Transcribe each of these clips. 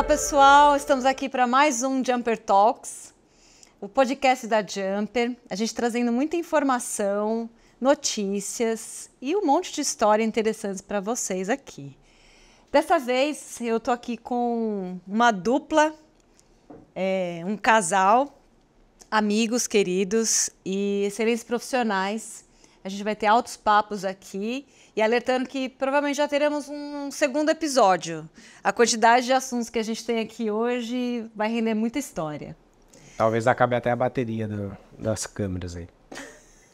Olá pessoal, estamos aqui para mais um Jumper Talks, o podcast da Jumper. A gente trazendo muita informação, notícias e um monte de história interessante para vocês aqui. Dessa vez eu estou aqui com uma dupla, é, um casal, amigos queridos e excelentes profissionais. A gente vai ter altos papos aqui e alertando que provavelmente já teremos um segundo episódio. A quantidade de assuntos que a gente tem aqui hoje vai render muita história. Talvez acabe até a bateria do, das câmeras aí.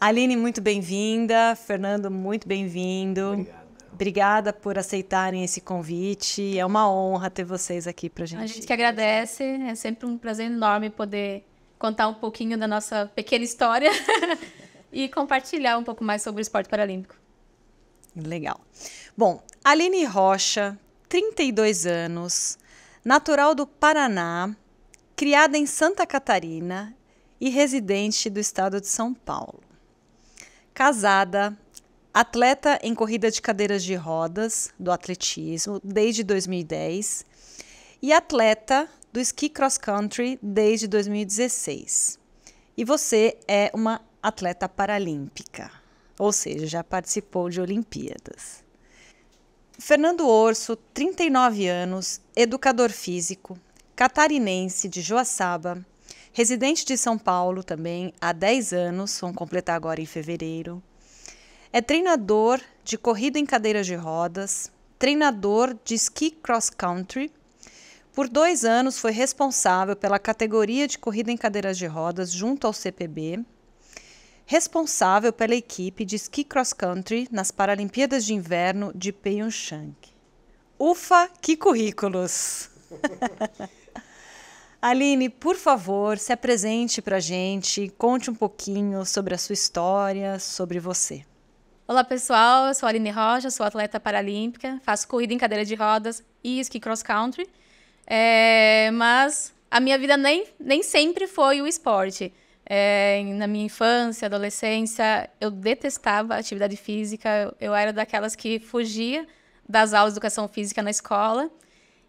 Aline, muito bem-vinda. Fernando, muito bem-vindo. Obrigada por aceitarem esse convite. É uma honra ter vocês aqui a gente. A gente que agradece. É sempre um prazer enorme poder contar um pouquinho da nossa pequena história e compartilhar um pouco mais sobre o esporte paralímpico. Legal. Bom, Aline Rocha, 32 anos, natural do Paraná, criada em Santa Catarina e residente do estado de São Paulo. Casada, atleta em corrida de cadeiras de rodas do atletismo desde 2010 e atleta do esqui cross country desde 2016. E você é uma atleta paralímpica ou seja, já participou de Olimpíadas. Fernando Orso, 39 anos, educador físico, catarinense de Joaçaba, residente de São Paulo também há 10 anos, vão completar agora em fevereiro. É treinador de corrida em cadeira de rodas, treinador de ski cross country. Por dois anos foi responsável pela categoria de corrida em cadeiras de rodas junto ao CPB, responsável pela equipe de ski cross country nas Paralimpíadas de Inverno de Pyeongchang. Ufa, que currículos! Aline, por favor, se apresente para a gente, conte um pouquinho sobre a sua história, sobre você. Olá pessoal, eu sou a Aline Rocha, sou atleta paralímpica, faço corrida em cadeira de rodas e esqui cross country, é, mas a minha vida nem, nem sempre foi o esporte. É, na minha infância, adolescência, eu detestava atividade física. Eu era daquelas que fugia das aulas de educação física na escola.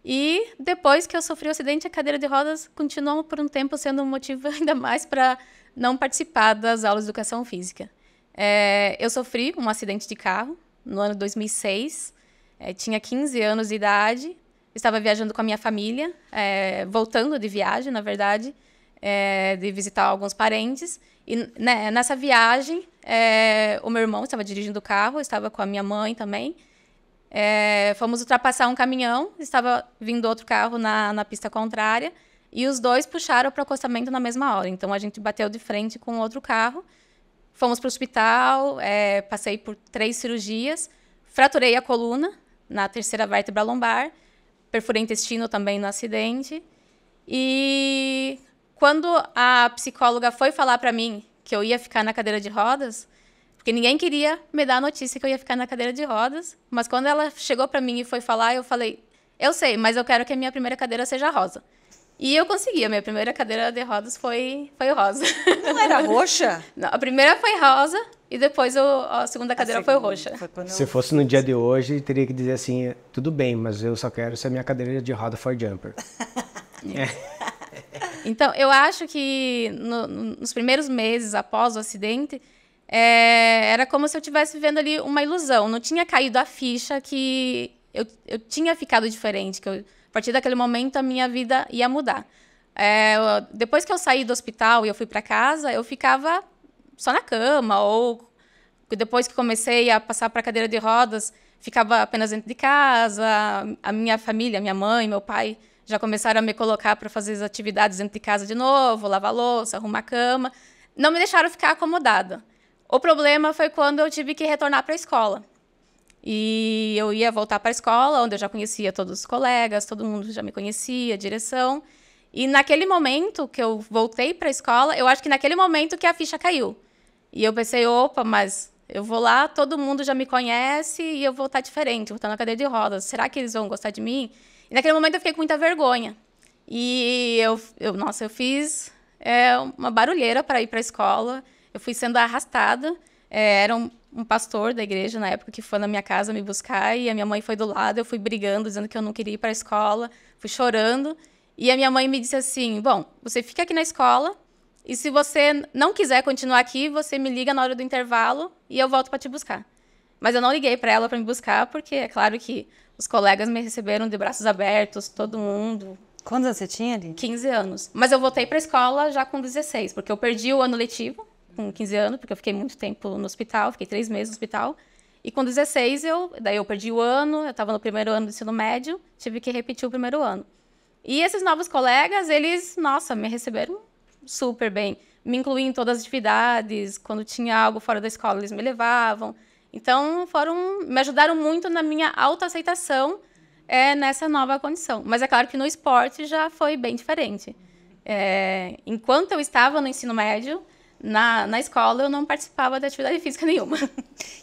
E depois que eu sofri o um acidente, a cadeira de rodas continuou por um tempo sendo um motivo ainda mais para não participar das aulas de educação física. É, eu sofri um acidente de carro no ano 2006. É, tinha 15 anos de idade. Estava viajando com a minha família, é, voltando de viagem, na verdade é, de visitar alguns parentes. E né, nessa viagem, é, o meu irmão estava dirigindo o carro, estava com a minha mãe também. É, fomos ultrapassar um caminhão, estava vindo outro carro na, na pista contrária. E os dois puxaram para o acostamento na mesma hora. Então a gente bateu de frente com outro carro. Fomos para o hospital, é, passei por três cirurgias, fraturei a coluna na terceira vértebra lombar, perfurei intestino também no acidente. E quando a psicóloga foi falar para mim que eu ia ficar na cadeira de rodas, porque ninguém queria me dar a notícia que eu ia ficar na cadeira de rodas, mas quando ela chegou para mim e foi falar, eu falei: "Eu sei, mas eu quero que a minha primeira cadeira seja rosa". E eu consegui, a minha primeira cadeira de rodas foi, foi rosa. Não era roxa? Não, a primeira foi rosa e depois eu, a segunda cadeira a segunda foi roxa. Foi eu... Se fosse no dia de hoje, teria que dizer assim, tudo bem, mas eu só quero se a minha cadeira de roda for jumper. é. Então, eu acho que no, nos primeiros meses após o acidente, é, era como se eu estivesse vivendo ali uma ilusão. Não tinha caído a ficha que eu, eu tinha ficado diferente, que eu, a partir daquele momento a minha vida ia mudar. É, depois que eu saí do hospital e eu fui para casa, eu ficava só na cama ou depois que comecei a passar para cadeira de rodas, ficava apenas dentro de casa. A minha família, minha mãe, meu pai já começaram a me colocar para fazer as atividades dentro de casa de novo, lavar louça, arrumar cama. Não me deixaram ficar acomodada. O problema foi quando eu tive que retornar para a escola. E eu ia voltar para a escola, onde eu já conhecia todos os colegas, todo mundo já me conhecia, a direção. E naquele momento que eu voltei para a escola, eu acho que naquele momento que a ficha caiu. E eu pensei, opa, mas eu vou lá, todo mundo já me conhece e eu vou estar diferente, vou estar na cadeira de rodas. Será que eles vão gostar de mim? E naquele momento eu fiquei com muita vergonha. E eu, eu nossa, eu fiz é, uma barulheira para ir para a escola. Eu fui sendo arrastada. É, era um, um, pastor da igreja na época que foi na minha casa me buscar e a minha mãe foi do lado. Eu fui brigando, dizendo que eu não queria ir para a escola, fui chorando. E a minha mãe me disse assim: Bom, você fica aqui na escola, e se você não quiser continuar aqui, você me liga na hora do intervalo e eu volto para te buscar. Mas eu não liguei para ela para me buscar, porque é claro que os colegas me receberam de braços abertos, todo mundo. Quantos anos você tinha ali? 15 anos. Mas eu voltei para a escola já com 16, porque eu perdi o ano letivo com 15 anos, porque eu fiquei muito tempo no hospital, fiquei três meses no hospital. E com 16, eu, daí eu perdi o ano, eu estava no primeiro ano do ensino médio, tive que repetir o primeiro ano. E esses novos colegas, eles, nossa, me receberam super bem. Me incluí em todas as atividades, quando tinha algo fora da escola, eles me levavam. Então, foram, me ajudaram muito na minha autoaceitação é, nessa nova condição. Mas é claro que no esporte já foi bem diferente. É, enquanto eu estava no ensino médio, na, na escola, eu não participava de atividade física nenhuma.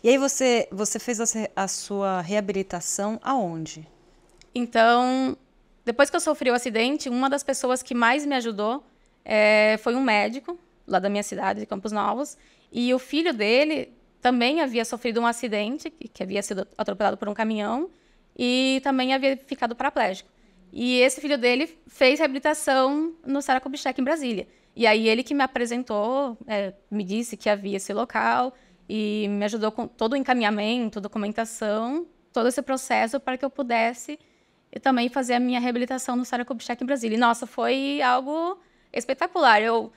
E aí você, você fez a, a sua reabilitação aonde? Então, depois que eu sofri o acidente, uma das pessoas que mais me ajudou é, foi um médico lá da minha cidade, de Campos Novos, e o filho dele também havia sofrido um acidente, que, que havia sido atropelado por um caminhão, e também havia ficado paraplégico. E esse filho dele fez reabilitação no Sara Kubitschek, em Brasília. E aí ele que me apresentou, é, me disse que havia esse local e me ajudou com todo o encaminhamento, documentação, todo esse processo para que eu pudesse também fazer a minha reabilitação no Sara Kubitschek, em Brasília. E, nossa, foi algo espetacular. Eu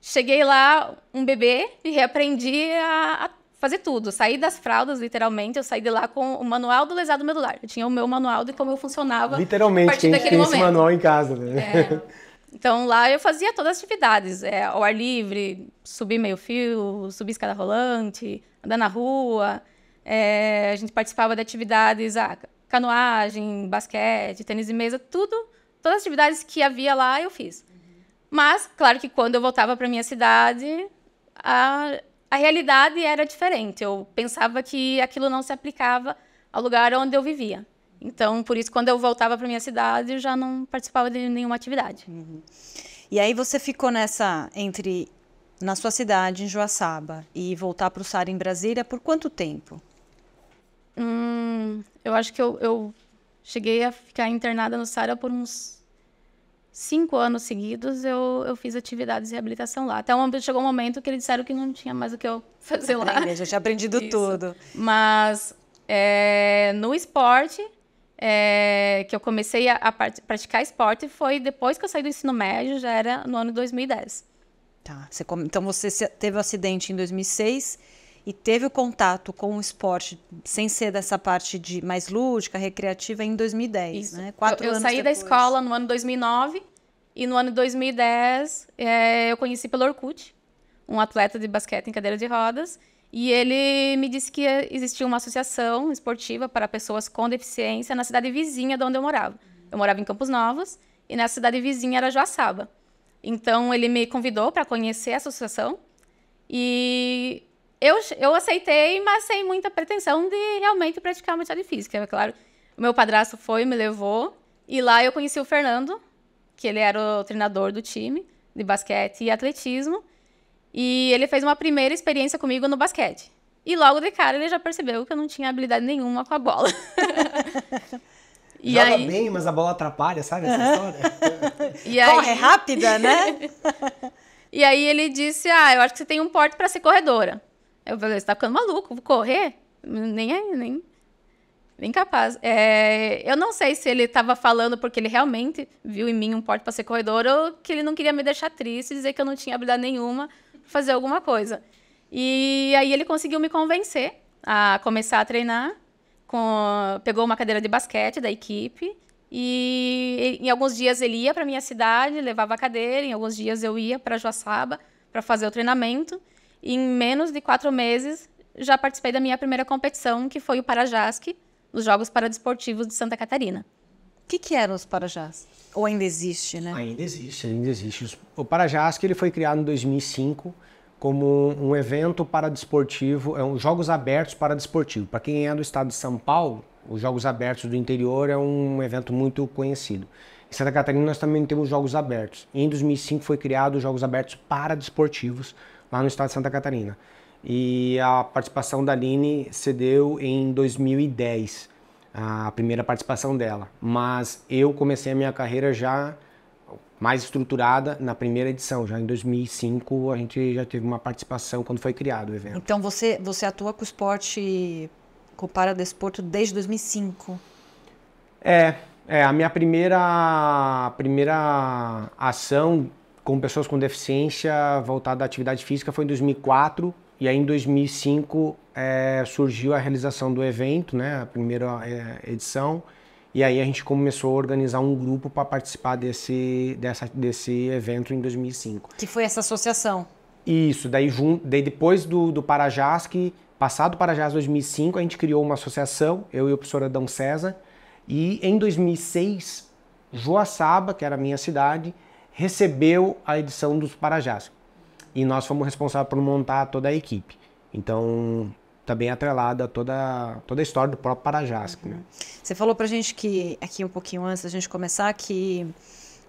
cheguei lá, um bebê, e reaprendi a, a fazer tudo. Saí das fraldas, literalmente. Eu saí de lá com o manual do lesado medular. Eu tinha o meu manual de como eu funcionava. Literalmente, quem tem momento. esse manual em casa. Né? É. Então lá eu fazia todas as atividades: é, ao ar livre, subir meio-fio, subir escada rolante, andar na rua. É, a gente participava de atividades, ah, canoagem, basquete, tênis de mesa, tudo. Todas as atividades que havia lá eu fiz. Mas, claro que quando eu voltava para minha cidade, a, a realidade era diferente. Eu pensava que aquilo não se aplicava ao lugar onde eu vivia. Então, por isso, quando eu voltava para minha cidade, eu já não participava de nenhuma atividade. Uhum. E aí você ficou nessa entre na sua cidade, em Joaçaba, e voltar para o SAR em Brasília por quanto tempo? Hum, eu acho que eu, eu cheguei a ficar internada no SARA por uns cinco anos seguidos eu, eu fiz atividades de reabilitação lá. Até um, chegou um momento que eles disseram que não tinha mais o que eu fazer lá. Eu já tinha aprendido Isso. tudo. Mas é, no esporte, é, que eu comecei a, a, praticar esporte foi depois que eu saí do ensino médio, já era no ano 2010. Tá. Você, então você teve o um acidente em 2006 e teve o contato com o esporte, sem ser dessa parte de mais lúdica, recreativa, em 2010, Isso. né? Quatro eu, eu saí depois. da escola no ano 2009 e no ano 2010 é, eu conheci pelo Orkut um atleta de basquete em cadeira de rodas e ele me disse que existia uma associação esportiva para pessoas com deficiência na cidade vizinha de onde eu morava. Eu morava em Campos Novos e na cidade vizinha era Joaçaba. Então ele me convidou para conhecer a associação e eu, eu aceitei, mas sem muita pretensão de realmente praticar uma atividade física. É claro, o meu padrasto foi, me levou, e lá eu conheci o Fernando, que ele era o treinador do time de basquete e atletismo, e ele fez uma primeira experiência comigo no basquete. E logo de cara ele já percebeu que eu não tinha habilidade nenhuma com a bola. e Joga aí... bem, mas a bola atrapalha, sabe? Essa história. e aí... Corre rápida, né? e aí ele disse: Ah, eu acho que você tem um porte para ser corredora. Eu falei, você tá ficando maluco, vou correr? Nem é, nem. Nem capaz. É, eu não sei se ele estava falando porque ele realmente viu em mim um porte para ser corredor ou que ele não queria me deixar triste, e dizer que eu não tinha habilidade nenhuma para fazer alguma coisa. E aí ele conseguiu me convencer a começar a treinar. Com, pegou uma cadeira de basquete da equipe e em alguns dias ele ia para minha cidade, levava a cadeira, em alguns dias eu ia para Joaçaba para fazer o treinamento em menos de quatro meses, já participei da minha primeira competição, que foi o Parajasque, nos Jogos Paradesportivos de Santa Catarina. O que, que eram os Parajás? Ou ainda existe, né? Ainda existe, ainda existe. O Parajasque ele foi criado em 2005 como um evento paradesportivo, é um Jogos Abertos Paradesportivo. Para quem é do estado de São Paulo, os Jogos Abertos do interior é um evento muito conhecido. Em Santa Catarina nós também temos Jogos Abertos. Em 2005 foi criado os Jogos Abertos Paradesportivos, lá no estado de Santa Catarina. E a participação da Aline se deu em 2010, a primeira participação dela. Mas eu comecei a minha carreira já mais estruturada na primeira edição. Já em 2005 a gente já teve uma participação quando foi criado o evento. Então você você atua com o esporte com o paradesporto desde 2005? É, é a minha primeira primeira ação com pessoas com deficiência voltada à atividade física foi em 2004 e aí em 2005 é, surgiu a realização do evento, né, a primeira é, edição, e aí a gente começou a organizar um grupo para participar desse, dessa, desse evento em 2005. Que foi essa associação? Isso, daí, jun, daí depois do, do que passado o 2005, a gente criou uma associação, eu e o professor Adão César, e em 2006, Joaçaba, que era a minha cidade, recebeu a edição dos Parajás. E nós fomos responsáveis por montar toda a equipe. Então, está bem atrelada toda, toda a história do próprio Parajás. Né? Uhum. Né? Você falou para a gente que, aqui um pouquinho antes da gente começar, que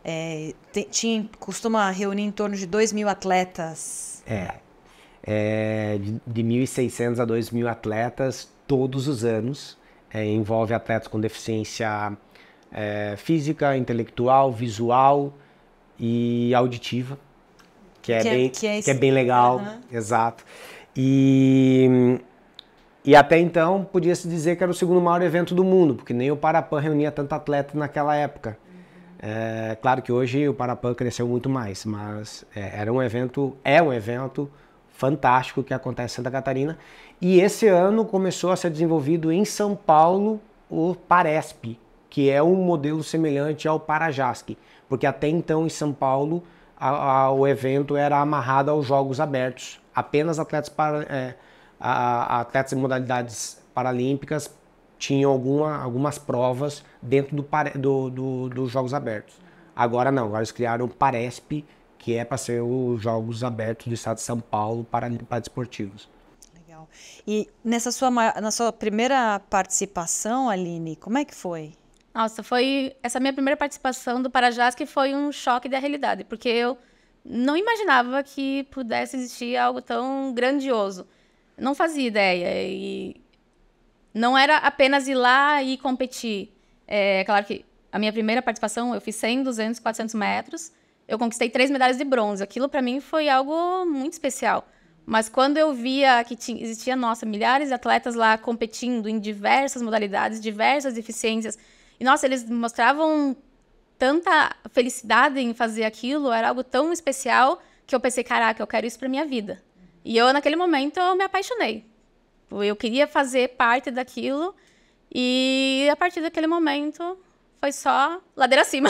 é, te, costuma reunir em torno de 2 mil atletas. É, é de, de 1.600 a 2 mil atletas todos os anos. É, envolve atletas com deficiência é, física, intelectual, visual, e auditiva, que é, que é- bem, que é, esse... que é bem legal, uhum. exato. E, e até então podia-se dizer que era o segundo maior evento do mundo, porque nem o Parapan reunia tanto atleta naquela época. É, claro que hoje o Parapan cresceu muito mais, mas é, era um evento, é um evento fantástico que acontece em Santa Catarina. E esse ano começou a ser desenvolvido em São Paulo o Paresp, que é um modelo semelhante ao parajasque porque até então em São Paulo a, a, o evento era amarrado aos Jogos Abertos. Apenas atletas, para, é, a, atletas em modalidades paralímpicas tinham alguma, algumas provas dentro do, do, do, dos Jogos Abertos. Agora não, agora eles criaram o Paresp, que é para ser os Jogos Abertos do Estado de São Paulo para, para desportivos. Legal. E nessa sua, na sua primeira participação, Aline, como é que foi? Nossa, foi essa minha primeira participação do Parajás que foi um choque da realidade, porque eu não imaginava que pudesse existir algo tão grandioso. Não fazia ideia e não era apenas ir lá e competir. É claro que a minha primeira participação eu fiz 100, 200, 400 metros. Eu conquistei três medalhas de bronze. Aquilo para mim foi algo muito especial. Mas quando eu via que tinha, existia, nossa, milhares de atletas lá competindo em diversas modalidades, diversas deficiências, e nossa, eles mostravam tanta felicidade em fazer aquilo, era algo tão especial que eu pensei, caraca, eu quero isso para minha vida. E eu naquele momento eu me apaixonei. Eu queria fazer parte daquilo e a partir daquele momento foi só ladeira acima.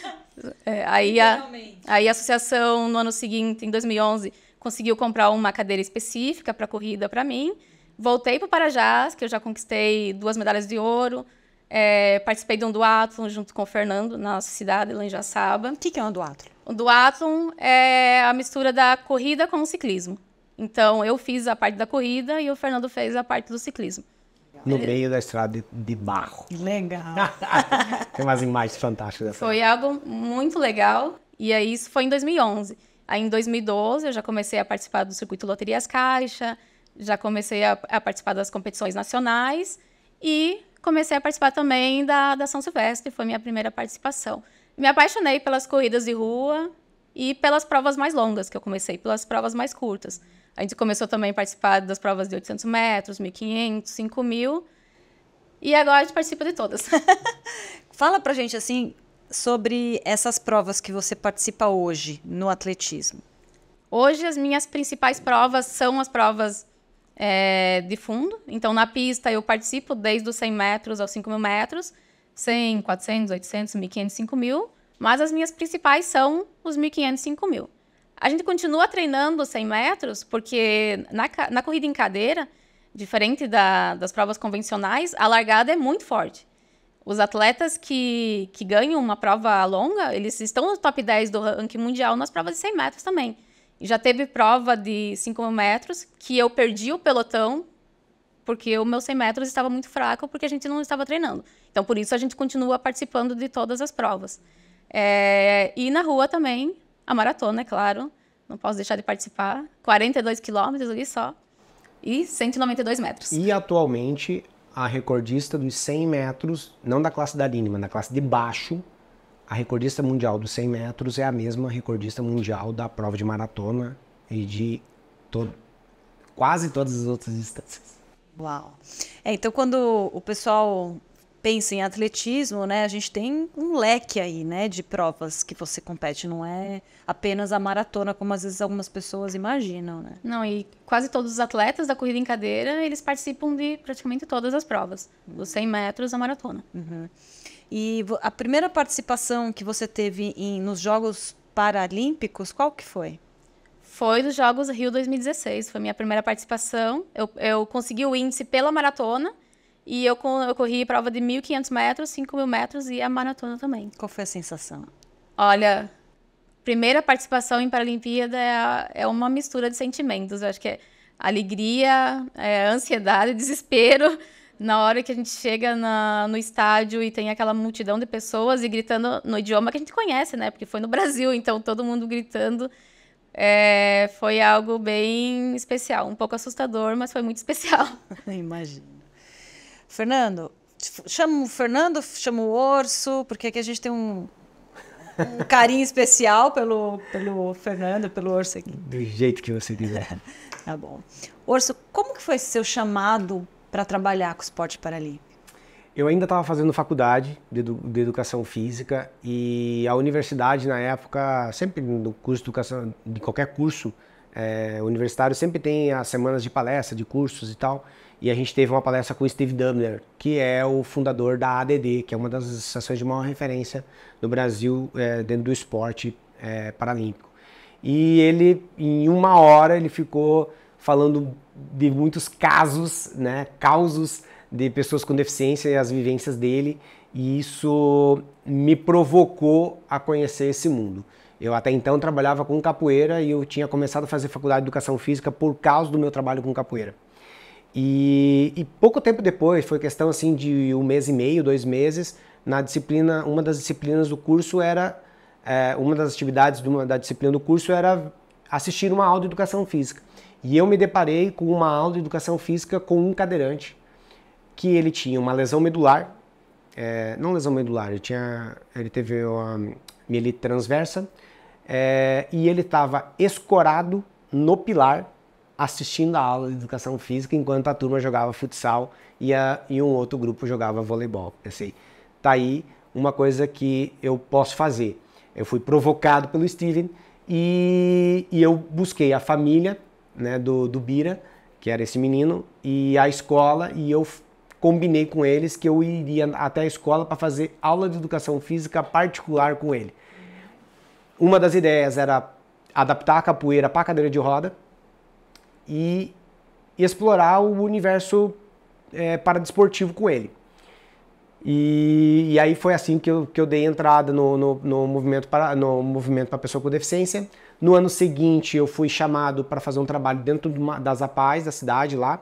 é, aí, a, aí a associação no ano seguinte, em 2011, conseguiu comprar uma cadeira específica para corrida para mim. Voltei para o Parajás, que eu já conquistei duas medalhas de ouro, é, participei de um duatlon junto com o Fernando, na cidade, lá em Jaçaba. O que, que é um duatlon? O duatlon é a mistura da corrida com o ciclismo. Então, eu fiz a parte da corrida e o Fernando fez a parte do ciclismo. No meio da estrada de, de barro. Legal. Tem umas imagens fantásticas dessa. Foi algo muito legal. E aí, isso foi em 2011. Aí, em 2012, eu já comecei a participar do circuito Loterias Caixa, já comecei a, a participar das competições nacionais. E comecei a participar também da, da São Silvestre, foi minha primeira participação. Me apaixonei pelas corridas de rua e pelas provas mais longas, que eu comecei pelas provas mais curtas. A gente começou também a participar das provas de 800 metros, 1.500, 5.000, e agora a gente participa de todas. Fala pra gente, assim, sobre essas provas que você participa hoje no atletismo. Hoje as minhas principais provas são as provas é, de fundo. Então, na pista, eu participo desde os 100 metros aos 5 mil metros. 100, 400, 800, 1.500, 5.000. Mas as minhas principais são os 1.500, 5.000. A gente continua treinando 100 metros, porque na, na corrida em cadeira, diferente da, das provas convencionais, a largada é muito forte. Os atletas que, que ganham uma prova longa, eles estão no top 10 do ranking mundial nas provas de 100 metros também. E já teve prova de 5 mil metros que eu perdi o pelotão porque o meu 100 metros estava muito fraco porque a gente não estava treinando. Então, por isso, a gente continua participando de todas as provas. É, e na rua também, a maratona, é claro. Não posso deixar de participar. 42 quilômetros ali só. E 192 metros. E atualmente, a recordista dos 100 metros, não da classe da linha mas da classe de baixo, a recordista mundial dos 100 metros é a mesma recordista mundial da prova de maratona e de todo, quase todas as outras distâncias. Uau! É, então, quando o pessoal pensa em atletismo, né, a gente tem um leque aí, né, de provas que você compete, não é apenas a maratona como às vezes algumas pessoas imaginam, né? Não, e quase todos os atletas da corrida em cadeira, eles participam de praticamente todas as provas, dos 100 metros à maratona. Uhum. E a primeira participação que você teve em, nos Jogos Paralímpicos, qual que foi? Foi nos Jogos Rio 2016, foi minha primeira participação. Eu, eu consegui o índice pela maratona e eu, eu corri prova de 1.500 metros, 5.000 metros e a maratona também. Qual foi a sensação? Olha, primeira participação em Paralimpíada é, é uma mistura de sentimentos. Eu acho que é alegria, é ansiedade, desespero na hora que a gente chega na, no estádio e tem aquela multidão de pessoas e gritando no idioma que a gente conhece, né? Porque foi no Brasil, então todo mundo gritando. É, foi algo bem especial, um pouco assustador, mas foi muito especial. Imagino. Fernando, chama o Fernando, chama o Orso, porque aqui a gente tem um, um carinho especial pelo, pelo Fernando, pelo Orso aqui. Do jeito que você quiser. tá bom. Orso, como que foi seu chamado para trabalhar com esporte paralímpico? Eu ainda estava fazendo faculdade de, de, educação física e a universidade na época, sempre no curso de educação, de qualquer curso é, universitário, sempre tem as semanas de palestra, de cursos e tal. E a gente teve uma palestra com o Steve Dubner, que é o fundador da ADD, que é uma das associações de maior referência no Brasil é, dentro do esporte é, paralímpico. E ele, em uma hora, ele ficou falando de muitos casos, né, causos de pessoas com deficiência e as vivências dele, e isso me provocou a conhecer esse mundo. Eu até então trabalhava com capoeira e eu tinha começado a fazer faculdade de educação física por causa do meu trabalho com capoeira. E, e pouco tempo depois, foi questão assim de um mês e meio, dois meses, na disciplina, uma das disciplinas do curso era é, uma das atividades de uma, da disciplina do curso era assistir uma aula de educação física. E eu me deparei com uma aula de educação física com um cadeirante que ele tinha uma lesão medular, é, não lesão medular, ele, tinha, ele teve uma mielite transversa é, e ele estava escorado no pilar assistindo a aula de educação física enquanto a turma jogava futsal e, a, e um outro grupo jogava voleibol. Pensei, tá aí uma coisa que eu posso fazer. Eu fui provocado pelo Steven e, e eu busquei a família né, do, do Bira, que era esse menino, e a escola, e eu combinei com eles que eu iria até a escola para fazer aula de educação física particular com ele. Uma das ideias era adaptar a capoeira para cadeira de roda e explorar o universo é, paradesportivo com ele. E, e, aí foi assim que eu, que eu dei entrada no, no, no movimento para no movimento pessoa com deficiência. No ano seguinte, eu fui chamado para fazer um trabalho dentro das APAES da cidade lá.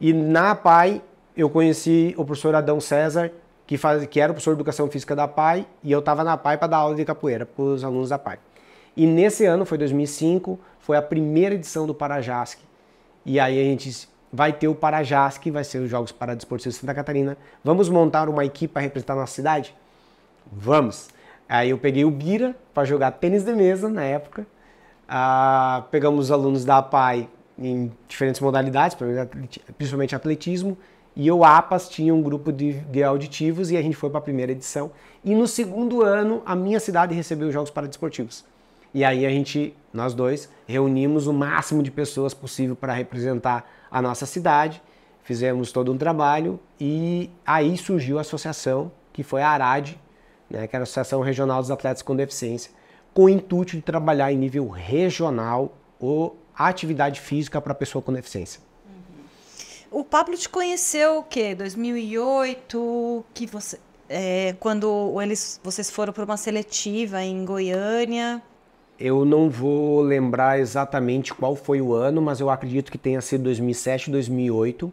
E na Apai, eu conheci o professor Adão César, que, faz, que era o professor de Educação Física da Apai, e eu estava na Apai para dar aula de capoeira para os alunos da Apai. E nesse ano, foi 2005, foi a primeira edição do Parajasque. E aí a gente vai ter o Parajasque, vai ser os Jogos Paradesportivos de Santa Catarina. Vamos montar uma equipe para representar a nossa cidade? Vamos! Aí eu peguei o Bira para jogar tênis de mesa na época. Ah, pegamos os alunos da APAI em diferentes modalidades, principalmente atletismo. E o APAS tinha um grupo de, de auditivos e a gente foi para a primeira edição. E no segundo ano, a minha cidade recebeu os Jogos Paradesportivos. E aí a gente, nós dois, reunimos o máximo de pessoas possível para representar a nossa cidade. Fizemos todo um trabalho e aí surgiu a associação, que foi a ARAD, né, que era a Associação Regional dos Atletas com Deficiência, com o intuito de trabalhar em nível regional ou atividade física para pessoa com deficiência. Uhum. O Pablo te conheceu o quê? 2008, que você, é, quando eles, vocês foram para uma seletiva em Goiânia. Eu não vou lembrar exatamente qual foi o ano, mas eu acredito que tenha sido 2007, 2008.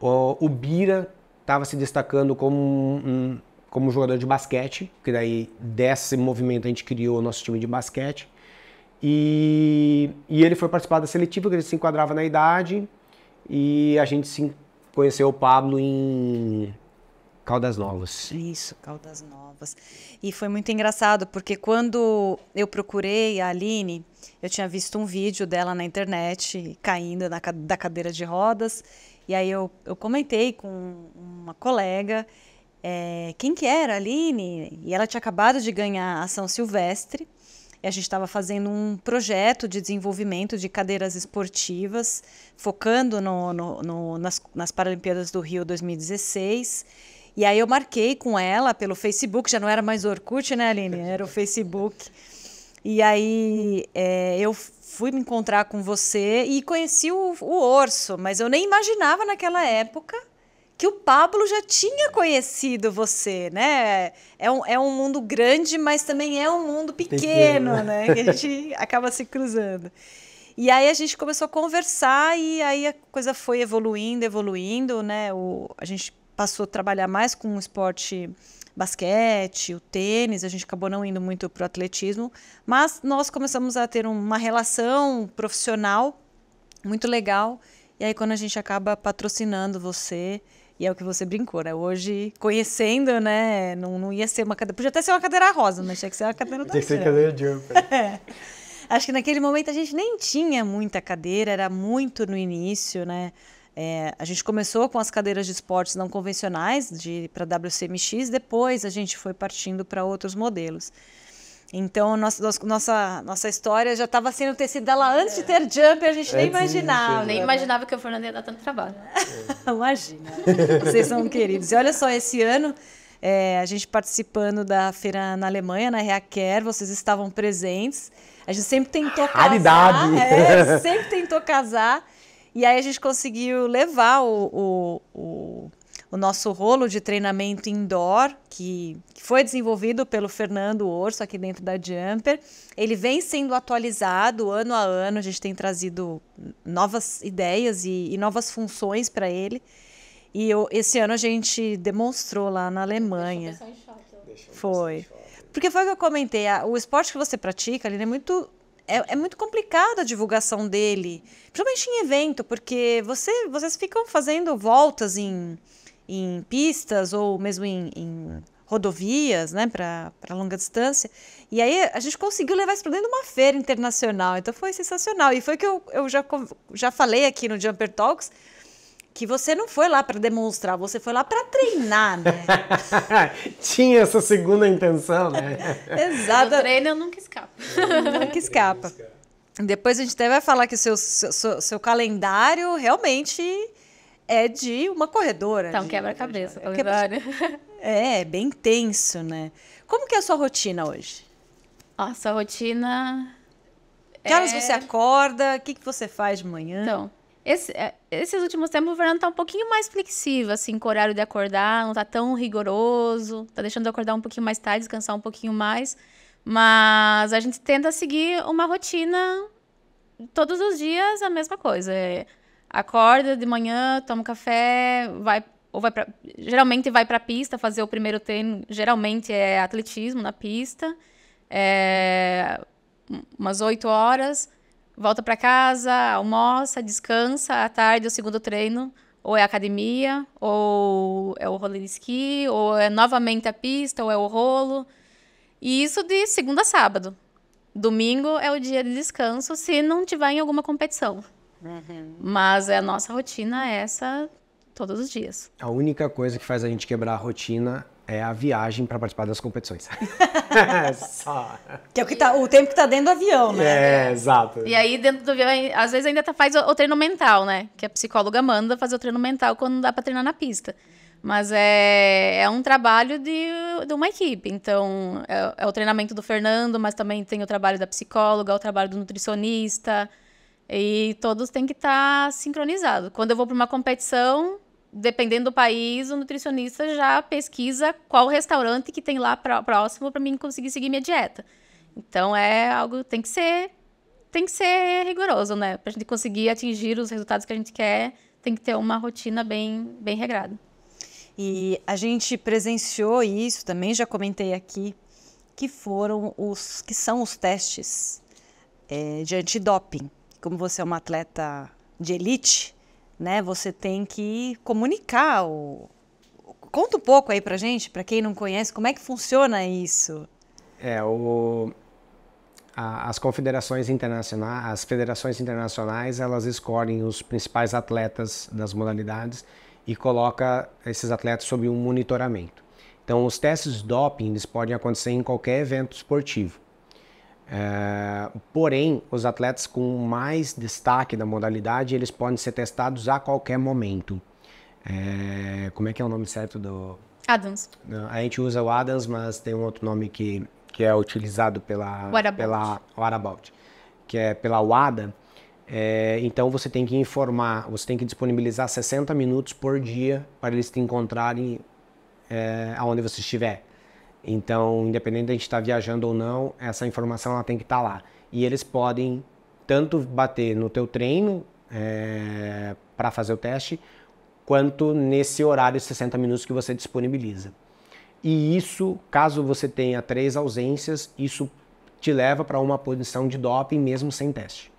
O, o Bira estava se destacando como um como jogador de basquete, que daí desse movimento a gente criou o nosso time de basquete. E, e ele foi participar da seletiva, que ele se enquadrava na idade, e a gente se conheceu o Pablo em Caldas Novas. Isso, Caldas Novas. E foi muito engraçado, porque quando eu procurei a Aline, eu tinha visto um vídeo dela na internet, caindo na, da cadeira de rodas, e aí eu, eu comentei com uma colega, é, quem que era, Aline? E ela tinha acabado de ganhar a São Silvestre. E a gente estava fazendo um projeto de desenvolvimento de cadeiras esportivas, focando no, no, no, nas, nas Paralimpíadas do Rio 2016. E aí eu marquei com ela pelo Facebook, já não era mais o Orkut, né, Aline? Era o Facebook. E aí é, eu fui me encontrar com você e conheci o, o Orso, mas eu nem imaginava naquela época que o Pablo já tinha conhecido você, né? É um, é um mundo grande, mas também é um mundo pequeno, pequeno. né? Que a gente acaba se cruzando. E aí a gente começou a conversar e aí a coisa foi evoluindo, evoluindo, né? O, a gente passou a trabalhar mais com o esporte basquete, o tênis, a gente acabou não indo muito para o atletismo, mas nós começamos a ter uma relação profissional muito legal. E aí quando a gente acaba patrocinando você, e é o que você brincou, né? Hoje, conhecendo, né? Não, não ia ser uma cadeira. Podia até ser uma cadeira rosa, mas tinha que ser uma cadeira da Tinha que ser cadeira de é. Acho que naquele momento a gente nem tinha muita cadeira, era muito no início, né? É, a gente começou com as cadeiras de esportes não convencionais para WCMX, depois a gente foi partindo para outros modelos. Então, nossa, nossa, nossa história já estava sendo tecida lá antes de ter Jumper, a gente é, nem imaginava. Sim, nem imaginava que o Fernando ia dar tanto trabalho. É. Imagina. Vocês são queridos. E olha só, esse ano, é, a gente participando da feira na Alemanha, na Reaquer, vocês estavam presentes. A gente sempre tentou Raridade. casar. É, sempre tentou casar. E aí a gente conseguiu levar o, o, o o nosso rolo de treinamento indoor, que, foi desenvolvido pelo Fernando Orso aqui dentro da Jumper. Ele vem sendo atualizado ano a ano, a gente tem trazido novas ideias e, e novas funções para ele. E eu, esse ano a gente demonstrou lá na Alemanha. Foi. Porque foi o que eu comentei, o esporte que você pratica, ele é muito é, é, muito complicada a divulgação dele, principalmente em evento, porque você, vocês ficam fazendo voltas em em pistas ou mesmo em, em rodovias, né, para longa distância. E aí a gente conseguiu levar isso para dentro de uma feira internacional. Então foi sensacional. E foi que eu, eu já, já falei aqui no Jumper Talks que você não foi lá para demonstrar, você foi lá para treinar, né? Tinha essa segunda intenção, né? Exato. No treino nunca escapa. nunca escapa. Depois a gente até vai falar que o seu, seu, seu calendário realmente é de uma corredora. Tá um quebra-cabeça, tá quebra é, é, bem tenso, né? Como que é a sua rotina hoje? Nossa, a rotina... Que horas é... você acorda? O que, que você faz de manhã? Então, esse, é, esses últimos tempos o Fernando tá um pouquinho mais flexível, assim, com o horário de acordar, não tá tão rigoroso, tá deixando de acordar um pouquinho mais tarde, descansar um pouquinho mais. Mas a gente tenta seguir uma rotina todos os dias, a mesma coisa. É acorda de manhã, toma um café, vai ou vai pra, geralmente vai para a pista fazer o primeiro treino, geralmente é atletismo na pista, é, umas 8 horas, volta para casa, almoça, descansa, à tarde o segundo treino, ou é academia, ou é o rolê de esqui, ou é novamente a pista, ou é o rolo. E isso de segunda a sábado. Domingo é o dia de descanso se não tiver em alguma competição. Uhum. Mas Mas é a nossa rotina é essa todos os dias. A única coisa que faz a gente quebrar a rotina é a viagem para participar das competições. Só. Que é o, que tá, o tempo que tá dentro do avião, né? É, exato. E aí, dentro do avião, às vezes ainda tá, faz o, o treino mental, né? Que a psicóloga manda fazer o treino mental quando não dá para treinar na pista. Mas é, é um trabalho de, de uma equipe. Então, é, é o treinamento do Fernando, mas também tem o trabalho da psicóloga, o trabalho do nutricionista, e todos têm que estar tá sincronizados. Quando eu vou para uma competição, dependendo do país, o nutricionista já pesquisa qual restaurante que tem lá pra, próximo para mim conseguir seguir minha dieta. Então é algo tem que ser tem que ser rigoroso, né? Para a gente conseguir atingir os resultados que a gente quer, tem que ter uma rotina bem bem regrada. E a gente presenciou isso também, já comentei aqui, que foram os que são os testes é, de antidoping como você é uma atleta de elite, né? Você tem que comunicar. O... Conta um pouco aí pra gente, para quem não conhece, como é que funciona isso? É, o... A, as confederações internacionais, as federações internacionais, elas escolhem os principais atletas das modalidades e coloca esses atletas sob um monitoramento. Então, os testes de doping eles podem acontecer em qualquer evento esportivo. É, porém, os atletas com mais destaque da modalidade, eles podem ser testados a qualquer momento. É, como é que é o nome certo do... Adams. A gente usa o Adams, mas tem um outro nome que, que é utilizado pela... Whatabout. Pela que é pela WADA. É, então você tem que informar, você tem que disponibilizar 60 minutos por dia para eles te encontrarem é, aonde você estiver. Então, independente da gente estar tá viajando ou não, essa informação ela tem que estar tá lá. E eles podem tanto bater no teu treino é, eh, para fazer o teste, quanto nesse horário de 60 minutos que você disponibiliza. E isso, caso você tenha três ausências, isso te leva para uma posição de doping mesmo sem teste.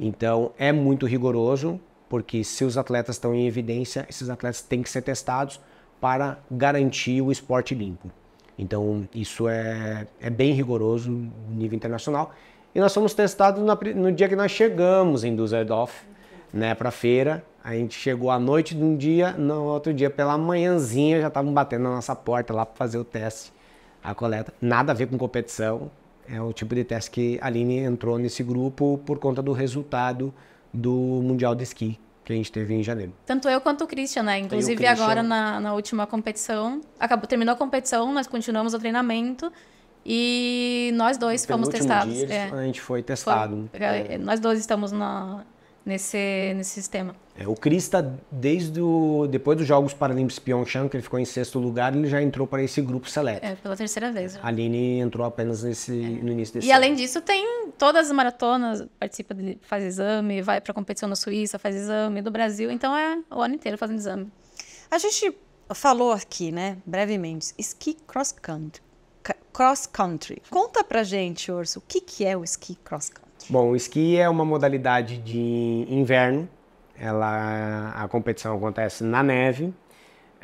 Então é muito rigoroso, porque se os atletas estão em evidência, esses atletas têm que ser testados para garantir o esporte limpo. Então, isso é, é bem rigoroso no nível internacional. E nós fomos testados na, no dia que nós chegamos em Düsseldorf, né, para feira. A gente chegou à noite de um dia, no outro dia pela manhãzinha já estavam batendo na nossa porta lá para fazer o teste, a coleta. Nada a ver com competição. É o tipo de teste que a Aline entrou nesse grupo por conta do resultado do Mundial de Esqui que a gente teve em janeiro. Tanto eu quanto o Christian, né? Inclusive Christian... agora na, na última competição. Acabou, terminou a competição, nós continuamos o treinamento. E nós dois fomos testados. Dia, é. A gente foi testado. Foi, é. Nós dois estamos na, nesse, nesse sistema. É, o Cris está desde o, depois dos Jogos Paralímpicos Pyeongchang, que ele ficou em sexto lugar, ele já entrou para esse grupo seleto. É, pela terceira vez. Já. Né? A Aline entrou apenas nesse, é. no início desse E ano. além disso, tem todas as maratonas, participa, de, faz exame, vai para competição na Suíça, faz exame, do Brasil, então é o ano inteiro fazendo exame. A gente falou aqui, né, brevemente, esqui cross country. Cross country. Conta pra gente, Orso, o que, que é o esqui cross country? Bom, o esqui é uma modalidade de inverno. Ela, a competição acontece na neve.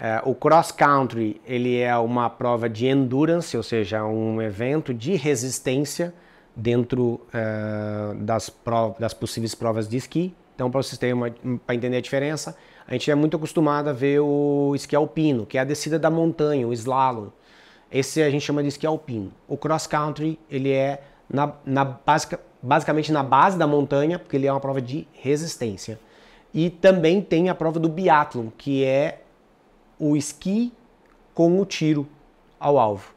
É, o cross country ele é uma prova de endurance, ou seja, um evento de resistência dentro é, das, das possíveis provas de esqui. Então, para vocês terem para entender a diferença, a gente é muito acostumado a ver o esqui alpino, que é a descida da montanha, o slalom. Esse a gente chama de esqui alpino. O cross country ele é na, na básica basicamente na base da montanha, porque ele é uma prova de resistência. E também tem a prova do biathlon, que é o esqui com o tiro ao alvo.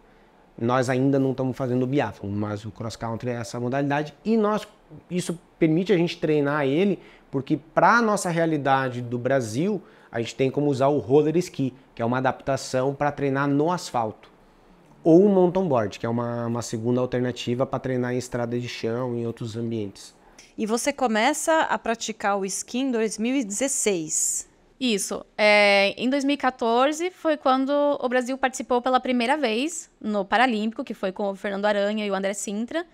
Nós ainda não estamos fazendo o biathlon, mas o cross country é essa modalidade e nós isso permite a gente treinar ele, porque para nossa realidade do Brasil, a gente tem como usar o roller ski, que é uma adaptação para treinar no asfalto ou um mountain board, que é uma, uma segunda alternativa para treinar em estrada de chão e outros ambientes. E você começa a praticar o esqui em 2016. Isso. É, em 2014 foi quando o Brasil participou pela primeira vez no Paralímpico, que foi com o Fernando Aranha e o André Sintra.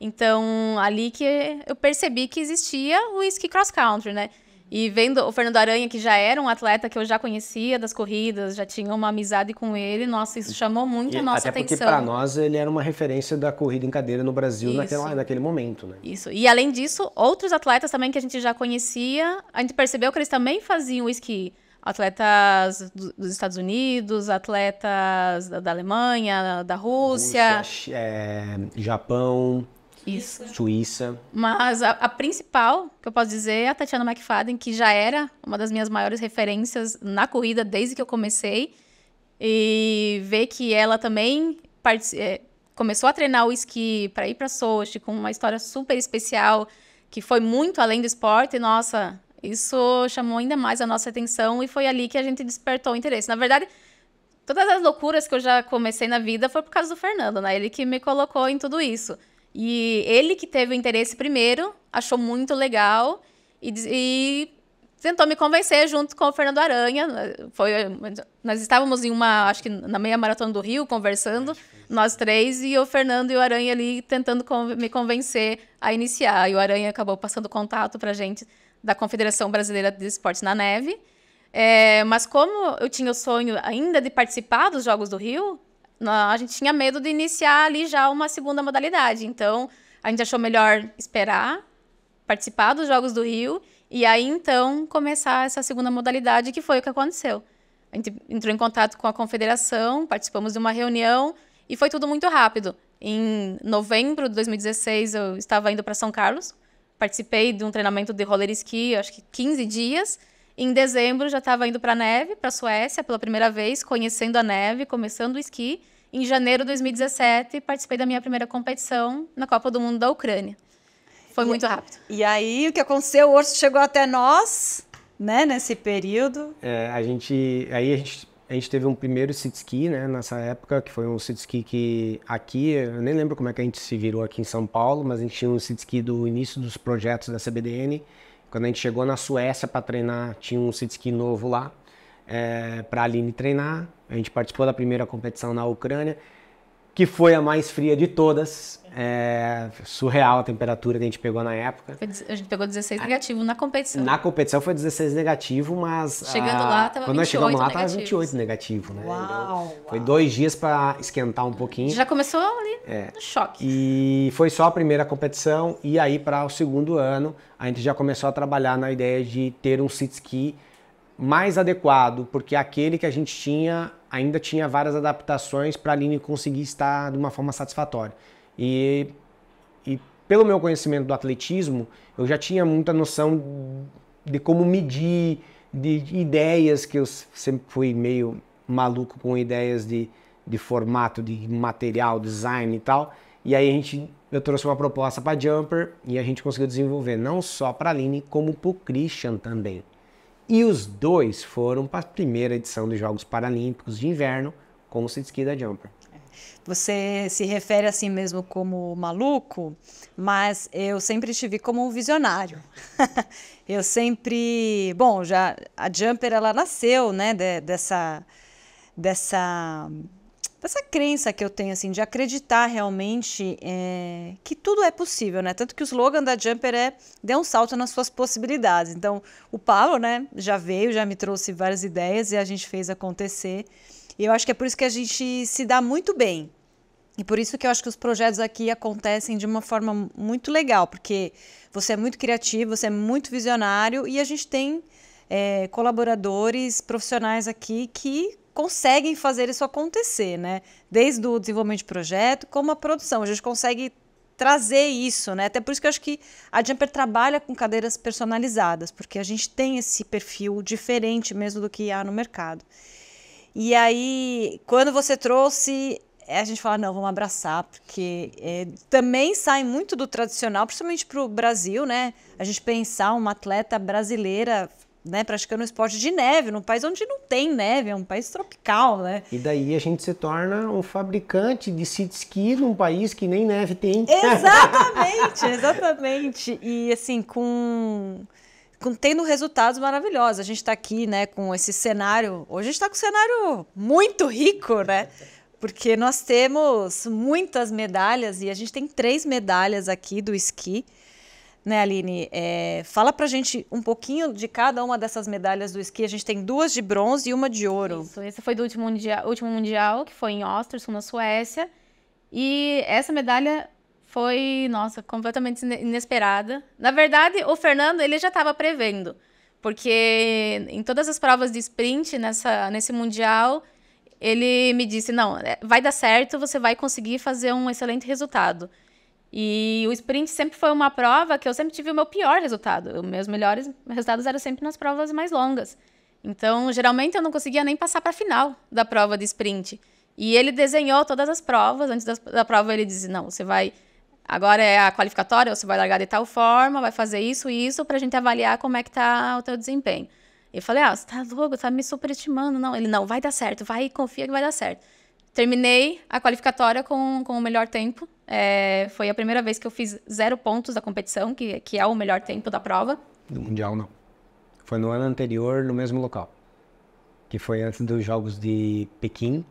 Então, ali que eu percebi que existia o esqui cross country, né? E vendo o Fernando Aranha, que já era um atleta que eu já conhecia das corridas, já tinha uma amizade com ele, nossa, isso chamou muito e, a nossa até atenção. Porque para nós ele era uma referência da corrida em cadeira no Brasil naquela, naquele momento, né? Isso. E além disso, outros atletas também que a gente já conhecia, a gente percebeu que eles também faziam o esqui. Atletas dos Estados Unidos, atletas da, da Alemanha, da Rússia. Rússia é, Japão. Suíça. Mas a, a, principal que eu posso dizer é a Tatiana McFadden, que já era uma das minhas maiores referências na corrida desde que eu comecei. E ver que ela também é, começou a treinar o esqui para ir para Sochi com uma história super especial, que foi muito além do esporte. nossa, isso chamou ainda mais a nossa atenção e foi ali que a gente despertou o interesse. Na verdade, todas as loucuras que eu já comecei na vida foi por causa do Fernando, né? Ele que me colocou em tudo isso. E ele que teve o interesse primeiro, achou muito legal e, e tentou me convencer junto com o Fernando Aranha. Foi, nós estávamos em uma, acho que na meia maratona do Rio, conversando, nós três, e o Fernando e o Aranha ali tentando me convencer a iniciar. E o Aranha acabou passando contato para a gente da Confederação Brasileira de Esportes na Neve. É, mas como eu tinha o sonho ainda de participar dos Jogos do Rio, a gente tinha medo de iniciar ali já uma segunda modalidade. Então, a gente achou melhor esperar, participar dos Jogos do Rio e aí então começar essa segunda modalidade, que foi o que aconteceu. A gente entrou em contato com a confederação, participamos de uma reunião e foi tudo muito rápido. Em novembro de 2016, eu estava indo para São Carlos, participei de um treinamento de roller ski, acho que 15 dias. Em dezembro já estava indo para a neve, para a Suécia pela primeira vez, conhecendo a neve, começando o esqui. Em janeiro de 2017 participei da minha primeira competição na Copa do Mundo da Ucrânia. Foi e, muito rápido. E aí o que aconteceu? O urso chegou até nós, né? Nesse período. É, a gente, aí a gente a gente teve um primeiro sit ski, né, nessa época, que foi um sit ski que aqui, eu nem lembro como é que a gente se virou aqui em São Paulo, mas a gente tinha um sit ski do início dos projetos da CBDN, quando a gente chegou na Suécia para treinar, tinha um sit ski novo lá é, para a Aline treinar. A gente participou da primeira competição na Ucrânia que foi a mais fria de todas. É surreal a temperatura que a gente pegou na época. a gente pegou 16 ah, negativo na competição. Na competição foi 16 negativo, mas. Chegando a, ah, lá, tava Quando nós chegamos lá, negativos. tava 28 negativo, né? Uau, Foi dois dias para esquentar um pouquinho. Já começou ali é. no choque. E foi só a primeira competição, e aí para o segundo ano, a gente já começou a trabalhar na ideia de ter um sit ski mais adequado, porque aquele que a gente tinha ainda tinha várias adaptações para a Aline conseguir estar de uma forma satisfatória. E, e pelo meu conhecimento do atletismo, eu já tinha muita noção de como medir, de ideias que eu sempre fui meio maluco com ideias de, de formato, de material, design e tal. E aí a gente, eu trouxe uma proposta para Jumper e a gente conseguiu desenvolver não só para a Aline, como para o Christian também. E os dois foram para a primeira edição dos Jogos Paralímpicos de Inverno com o ski da Jumper. É. Você se refere assim mesmo como maluco, mas eu sempre te vi como um visionário. eu sempre, bom, já a Jumper ela nasceu, né, de, dessa dessa dessa crença que eu tenho, assim, de acreditar realmente é, que tudo é possível, né? Tanto que o slogan da Jumper é dê um salto nas suas possibilidades. Então, o Paulo, né, já veio, já me trouxe várias ideias e a gente fez acontecer. E eu acho que é por isso que a gente se dá muito bem. E por isso que eu acho que os projetos aqui acontecem de uma forma muito legal, porque você é muito criativo, você é muito visionário e a gente tem é, colaboradores, profissionais aqui que conseguem fazer isso acontecer, né? Desde o desenvolvimento de projeto, como a produção. A gente consegue trazer isso, né? Até por isso que eu acho que a Jumper trabalha com cadeiras personalizadas, porque a gente tem esse perfil diferente mesmo do que há no mercado. E aí, quando você trouxe, a gente fala, não, vamos abraçar, porque é, também sai muito do tradicional, principalmente para o Brasil, né? A gente pensar uma atleta brasileira né, praticando esporte de neve, num país onde não tem neve, é um país tropical, né? E daí a gente se torna um fabricante de jet ski num país que nem neve tem. Exatamente, exatamente. E assim, com, com tendo resultados maravilhosos. A gente está aqui, né, com esse cenário. Hoje a gente está com um cenário muito rico, né? Porque nós temos muitas medalhas e a gente tem três medalhas aqui do esqui né, Aline? É, fala pra gente um pouquinho de cada uma dessas medalhas do esqui. A gente tem duas de bronze e uma de ouro. Isso, esse foi do último mundial, último mundial que foi em Östersund, na Suécia. E essa medalha foi, nossa, completamente inesperada. Na verdade, o Fernando, ele já estava prevendo, porque em todas as provas de sprint nessa, nesse mundial, ele me disse: "Não, é, vai dar certo, você vai conseguir fazer um excelente resultado". E o sprint sempre foi uma prova que eu sempre tive o meu pior resultado. Os meus melhores resultados eram sempre nas provas mais longas. Então, geralmente eu não conseguia nem passar para a final da prova de sprint. E ele desenhou todas as provas. Antes da, prova, ele disse: não, você vai. Agora é a qualificatória, você vai largar de tal forma, vai fazer isso e isso para a gente avaliar como é que tá o teu desempenho. Eu falei: ah, você tá louco, tá me superestimando. Não, ele não, vai dar certo, vai, confia que vai dar certo. Terminei a qualificatória com, com o melhor tempo. É, foi a primeira vez que eu fiz zero pontos da competição, que, que é o melhor tempo da prova. Do Mundial, não. Foi no ano anterior, no mesmo local. Que foi antes dos Jogos de Pequim.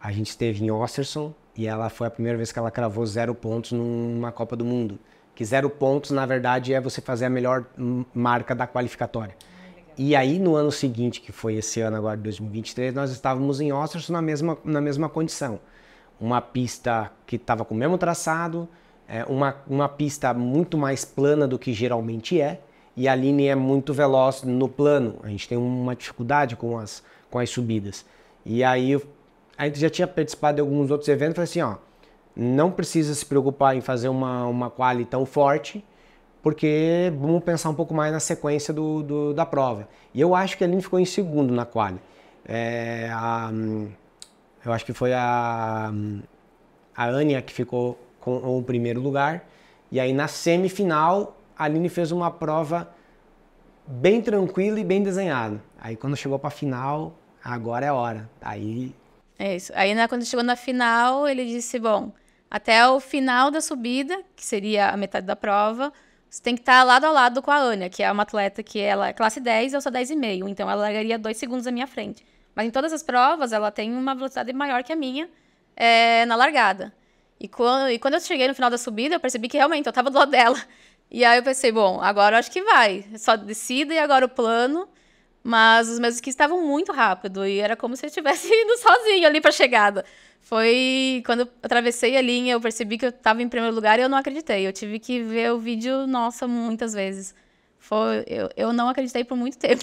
A gente esteve em Osterson e ela foi a primeira vez que ela cravou zero pontos numa Copa do Mundo. Que zero pontos, na verdade, é você fazer a melhor marca da qualificatória. E aí, no ano seguinte, que foi esse ano agora, 2023, nós estávamos em Ostros na mesma, na mesma condição. Uma pista que estava com o mesmo traçado, é uma, uma pista muito mais plana do que geralmente é, e a line é muito veloz no plano. A gente tem uma dificuldade com as, com as subidas. E aí, a gente já tinha participado de alguns outros eventos, falei assim, ó, não precisa se preocupar em fazer uma, uma quali tão forte, porque vamos pensar um pouco mais na sequência do, do da prova. E eu acho que a Aline ficou em segundo na quali. É, a, eu acho que foi a, a Ania que ficou com o primeiro lugar. E aí na semifinal, a Aline fez uma prova bem tranquila e bem desenhada. Aí quando chegou para a final, agora é hora. Aí. É isso. Aí né, quando chegou na final, ele disse: bom, até o final da subida, que seria a metade da prova você tem que estar tá lado a lado com a Ana, que é uma atleta que ela é classe 10, eu sou 10,5. Então ela largaria dois segundos à minha frente. Mas em todas as provas, ela tem uma velocidade maior que a minha é, na largada. E quando, e quando eu cheguei no final da subida, eu percebi que realmente eu estava do lado dela. E aí eu pensei, bom, agora eu acho que vai. Só descida e agora o plano. Mas os meus skis estavam muito rápido e era como se eu estivesse indo sozinho ali para a chegada foi quando eu atravessei a linha, eu percebi que eu estava em primeiro lugar e eu não acreditei. Eu tive que ver o vídeo, nossa, muitas vezes. Foi, eu, eu não acreditei por muito tempo.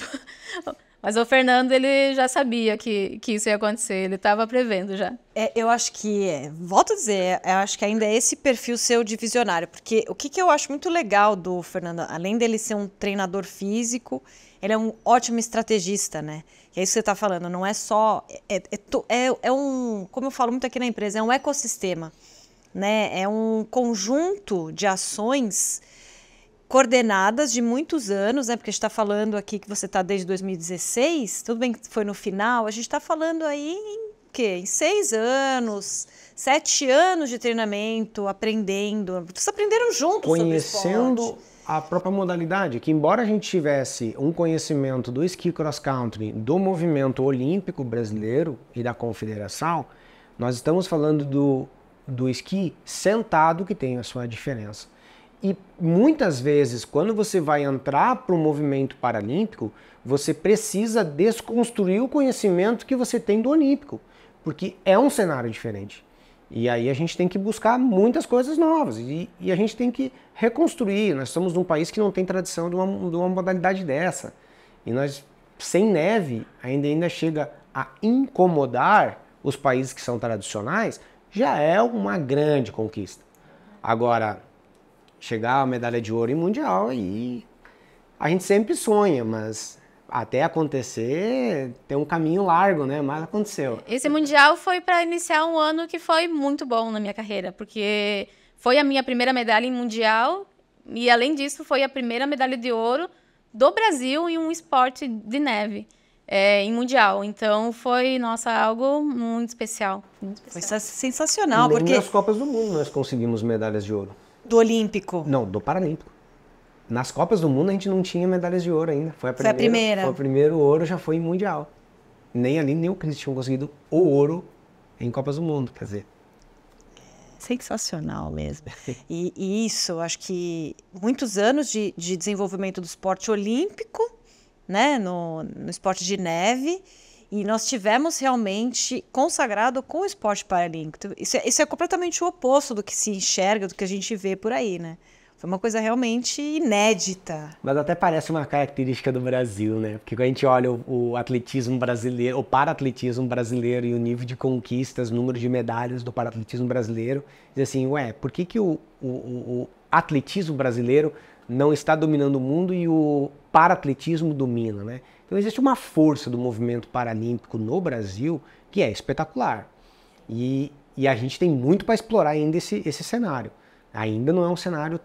Mas o Fernando, ele já sabia que, que isso ia acontecer, ele estava prevendo já. É, eu acho que, é, volto a dizer, eu acho que ainda é esse perfil seu de visionário, porque o que, que eu acho muito legal do Fernando, além dele ser um treinador físico, ele é um ótimo estrategista, né? é isso que você está falando, não é só. É, é, é, é, um. Como eu falo muito aqui na empresa, é um ecossistema. Né? É um conjunto de ações coordenadas de muitos anos, né? Porque a gente está falando aqui que você está desde 2016, tudo bem que foi no final, a gente está falando aí em quê? Em seis anos, sete anos de treinamento, aprendendo. Vocês aprenderam juntos Conhecendo sobre esporte a própria modalidade, que embora a gente tivesse um conhecimento do esqui cross country, do movimento olímpico brasileiro e da confederação, nós estamos falando do, do esqui sentado que tem a sua diferença. E muitas vezes, quando você vai entrar para o movimento paralímpico, você precisa desconstruir o conhecimento que você tem do olímpico, porque é um cenário diferente. E aí a gente tem que buscar muitas coisas novas e, e, a gente tem que reconstruir. Nós somos um país que não tem tradição de uma, de uma modalidade dessa. E nós, sem neve, ainda, ainda chega a incomodar os países que são tradicionais, já é uma grande conquista. Agora, chegar a medalha de ouro em mundial, aí a gente sempre sonha, mas até acontecer, tem um caminho largo, né? Mas aconteceu. Esse Mundial foi para iniciar um ano que foi muito bom na minha carreira, porque foi a minha primeira medalha em Mundial e, além disso, foi a primeira medalha de ouro do Brasil em um esporte de neve. É, em mundial. Então foi, nossa, algo muito especial. Muito especial. Foi sensacional, Nem porque nas Copas do Mundo nós conseguimos medalhas de ouro. Do Olímpico? Não, do Paralímpico nas Copas do Mundo a gente não tinha medalhas de ouro ainda. Foi a primeira. Foi, a primeira. foi o primeiro ouro, já foi em Mundial. Nem ali, nem o Cris tinham conseguido o ouro em Copas do Mundo, quer dizer. É sensacional mesmo. E, e isso, acho que muitos anos de, de desenvolvimento do esporte olímpico, né, no, no esporte de neve, e nós tivemos realmente consagrado com o esporte paralímpico. Isso é, isso é completamente o oposto do que se enxerga, do que a gente vê por aí, né? Foi uma coisa realmente inédita. Mas até parece uma característica do Brasil, né? Porque quando a gente olha o, o atletismo brasileiro, o paratletismo brasileiro e o nível de conquistas, número de medalhas do paratletismo brasileiro, diz assim, ué, por que, que o, o, o atletismo brasileiro não está dominando o mundo e o paratletismo domina, né? Então existe uma força do movimento paralímpico no Brasil que é espetacular. E, e a gente tem muito para explorar ainda esse, esse cenário. Ainda não é um cenário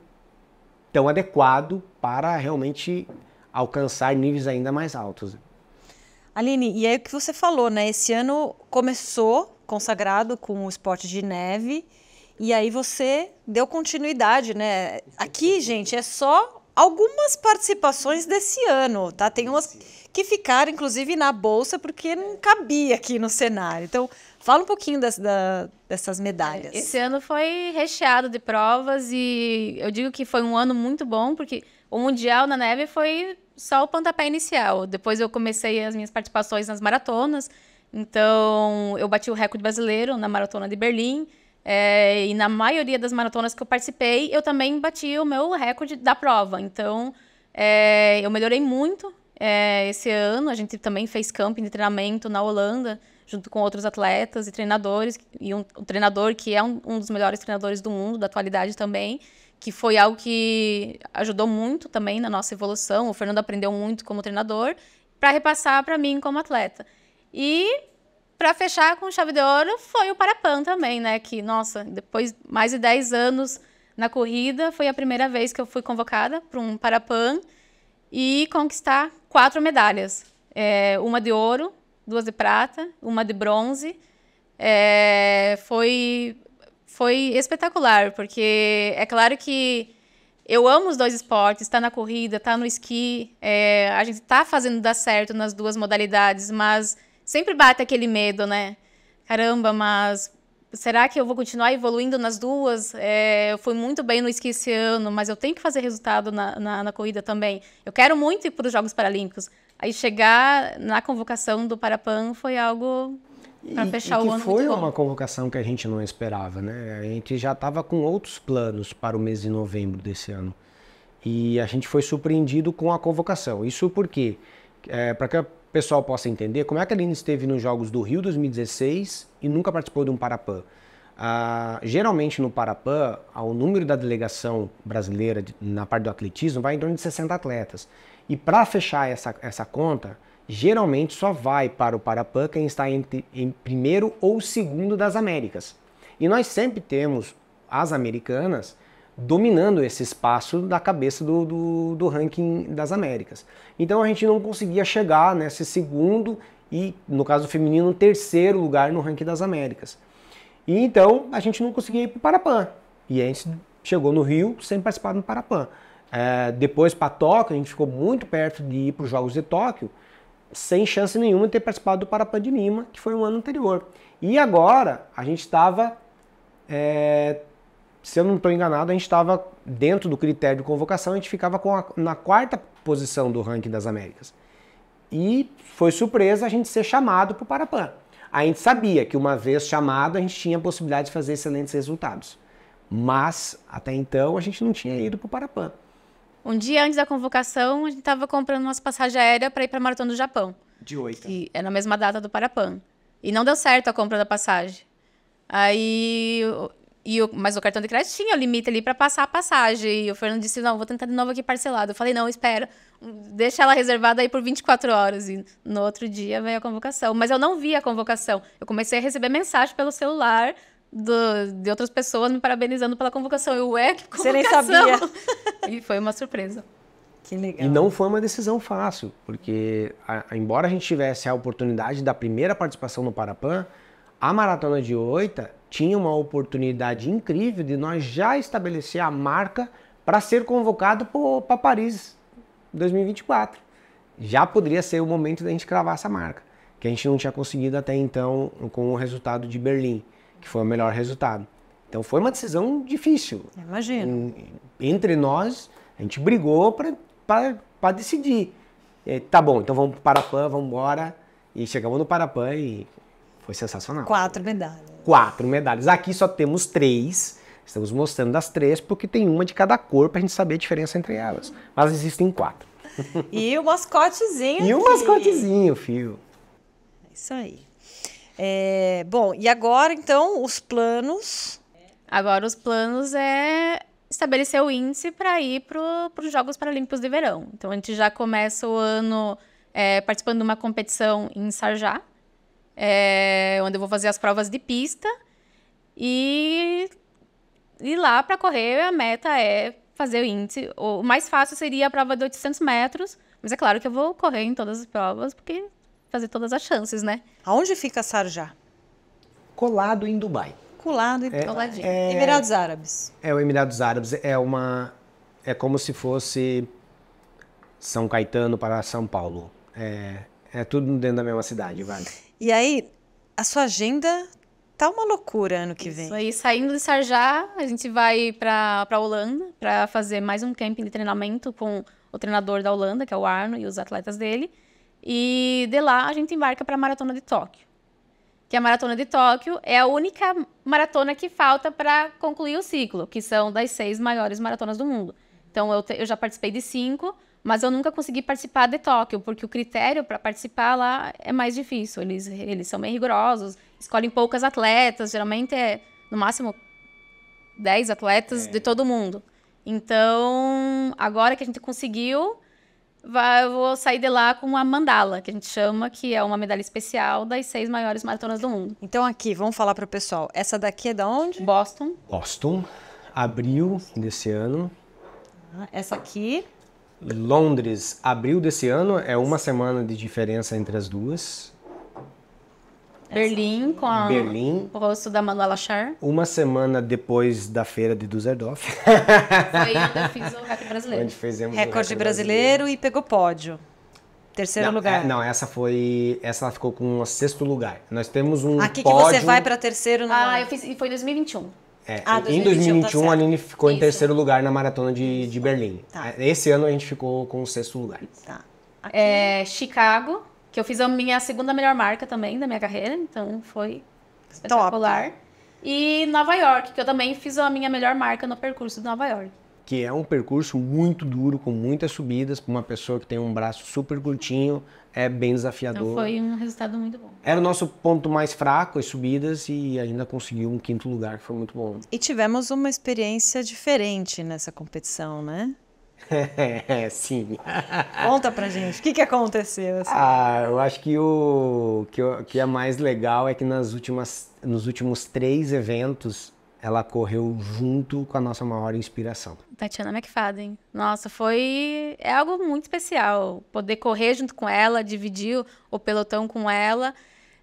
tão adequado para realmente alcançar níveis ainda mais altos. Aline, e é o que você falou, né? Esse ano começou consagrado com o esporte de neve e aí você deu continuidade, né? Aqui, gente, é só algumas participações desse ano, tá? Tem umas que ficaram, inclusive, na bolsa porque não cabia aqui no cenário. Então, Fala um pouquinho das, da, dessas medalhas. Esse ano foi recheado de provas e eu digo que foi um ano muito bom, porque o Mundial na Neve foi só o pontapé inicial. Depois eu comecei as minhas participações nas maratonas. Então, eu bati o recorde brasileiro na maratona de Berlim. É, e na maioria das maratonas que eu participei, eu também bati o meu recorde da prova. Então, é, eu melhorei muito é, esse ano. A gente também fez camping de treinamento na Holanda junto com outros atletas e treinadores, e um, um treinador que é um, um, dos melhores treinadores do mundo, da atualidade também, que foi algo que ajudou muito também na nossa evolução. O Fernando aprendeu muito como treinador, para repassar para mim como atleta. E para fechar com chave de ouro foi o Parapan também, né? Que, nossa, depois mais de 10 anos na corrida, foi a primeira vez que eu fui convocada para um Parapan e conquistar quatro medalhas. É, uma de ouro, duas de prata, uma de bronze. É, foi, foi espetacular, porque é claro que eu amo os dois esportes, está na corrida, está no esqui, é, a gente está fazendo dar certo nas duas modalidades, mas sempre bate aquele medo, né? Caramba, mas será que eu vou continuar evoluindo nas duas? É, eu fui muito bem no esqui esse ano, mas eu tenho que fazer resultado na, na, na corrida também. Eu quero muito ir para os Jogos Paralímpicos. Aí chegar na convocação do Parapan foi algo para fechar e, e o ano. Foi uma convocação que a gente não esperava, né? A gente já estava com outros planos para o mês de novembro desse ano. E a gente foi surpreendido com a convocação. Isso porque, é, para pessoal possa entender, como é que a Aline esteve nos Jogos do Rio 2016 e nunca participou de um Parapan? Ah, geralmente no Parapan, ah, o número da delegação brasileira na parte do atletismo vai em torno de 60 atletas. E para fechar essa, essa conta, geralmente só vai para o Parapan quem está entre, em primeiro ou segundo das Américas. E nós sempre temos as americanas dominando esse espaço da cabeça do, do, do, ranking das Américas. Então a gente não conseguia chegar nesse segundo e, no caso feminino, terceiro lugar no ranking das Américas. E então a gente não conseguia ir para o Parapan. E a gente chegou no Rio sem participar do Parapan. É, depois para Tóquio, a gente ficou muito perto de ir para os Jogos de Tóquio, sem chance nenhuma de ter participado do Parapan de Lima, que foi o ano anterior. E agora a gente estava é, se eu não estou enganado, a gente estava dentro do critério de convocação, a gente ficava a, na quarta posição do ranking das Américas. E foi surpresa a gente ser chamado para o Parapan. A gente sabia que uma vez chamado, a gente tinha a possibilidade de fazer excelentes resultados. Mas, até então, a gente não tinha ido para o Parapan. Um dia antes da convocação, a gente estava comprando umas passagens aéreas para ir para a Maratona do Japão. De oito. E é na mesma data do Parapan. E não deu certo a compra da passagem. Aí e o, mas o cartão de crédito tinha o limite ali para passar a passagem. E o Fernando disse: não, vou tentar de novo aqui parcelado. Eu falei: não, espera, deixa ela reservada aí por 24 horas. E no outro dia veio a convocação. Mas eu não vi a convocação. Eu comecei a receber mensagem pelo celular do, de outras pessoas me parabenizando pela convocação. Eu, ué, que convocação! Você nem sabia. e foi uma surpresa. Que legal. E não foi uma decisão fácil, porque a, a, embora a gente tivesse a oportunidade da primeira participação no Parapan, a maratona de oita tinha uma oportunidade incrível de nós já estabelecer a marca para ser convocado para Paris 2024. Já poderia ser o momento da gente cravar essa marca, que a gente não tinha conseguido até então com o resultado de Berlim, que foi o melhor resultado. Então foi uma decisão difícil. Imagino. Entre nós, a gente brigou para decidir. É, tá bom, então vamos para Parapan, vamos embora. E chegamos no Parapan e foi sensacional. Quatro medalhas quatro medalhas. Aqui só temos três. Estamos mostrando as três porque tem uma de cada cor para a gente saber a diferença entre elas. Mas existem quatro. E o mascotezinho. e o mascotezinho, fio. É isso aí. É, bom, e agora então os planos. Agora os planos é estabelecer o índice para ir para os Jogos Paralímpicos de Verão. Então a gente já começa o ano é, participando de uma competição em Sarjá, é, onde eu vou fazer as provas de pista e e lá para correr a meta é fazer o índice. O mais fácil seria a prova de 800 metros, mas é claro que eu vou correr em todas as provas porque fazer todas as chances, né? Aonde fica Sarjá? Colado em Dubai. Colado em é, Coladinho. É, Emirados Árabes. É o Emirados Árabes é uma é como se fosse São Caetano para São Paulo. É, é tudo dentro da mesma cidade, vale. E aí, a sua agenda tá uma loucura ano que vem. Isso aí, saindo de Sarjá, a gente vai para a Holanda para fazer mais um camping de treinamento com o treinador da Holanda, que é o Arno, e os atletas dele. E de lá a gente embarca para a Maratona de Tóquio. Que a Maratona de Tóquio é a única maratona que falta para concluir o ciclo, que são das seis maiores maratonas do mundo. Então eu, te, eu já participei de cinco mas eu nunca consegui participar de Tóquio, porque o critério para participar lá é mais difícil. Eles, eles são bem rigorosos, escolhem poucas atletas, geralmente é no máximo 10 atletas é. de todo mundo. Então, agora que a gente conseguiu, vai, eu vou sair de lá com a mandala, que a gente chama, que é uma medalha especial das seis maiores maratonas do mundo. Então, aqui, vamos falar para o pessoal. Essa daqui é da onde? Boston. Boston, abril desse ano. Ah, essa aqui. Londres, abril desse ano, é uma semana de diferença entre as duas. Berlim com a Berlim. o rosto da Manuela Char. Uma semana depois da feira de Düsseldorf. Foi onde eu fiz o recorde brasileiro. Onde fizemos recorde brasileiro, brasileiro, e pegou pódio. Terceiro não, lugar. É, não, essa foi. Essa ficou com o sexto lugar. Nós temos um. Aqui pódio... que você vai para terceiro no. Ah, é? eu fiz. E foi 2021. É, ah, em 2021, 2021 tá a Aline ficou Isso. em terceiro lugar na maratona de, de Berlim. Tá. É, esse ano a gente ficou com o sexto lugar. Tá. Aqui... É, Chicago, que eu fiz a minha segunda melhor marca também da minha carreira, então foi espetacular. Top. E Nova York, que eu também fiz a minha melhor marca no percurso de Nova York que é um percurso muito duro, com muitas subidas, para uma pessoa que tem um braço super curtinho, é bem desafiador. Então foi um resultado muito bom. Era o nosso ponto mais fraco, as subidas, e ainda conseguiu um quinto lugar, que foi muito bom. E tivemos uma experiência diferente nessa competição, né? É, sim. Conta pra gente, o que, que aconteceu? Assim? Ah, eu acho que o que, o, que é mais legal é que nas últimas, nos últimos três eventos ela correu junto com a nossa maior inspiração. Tatiana McFadden. Nossa, foi é algo muito especial poder correr junto com ela, dividir o pelotão com ela.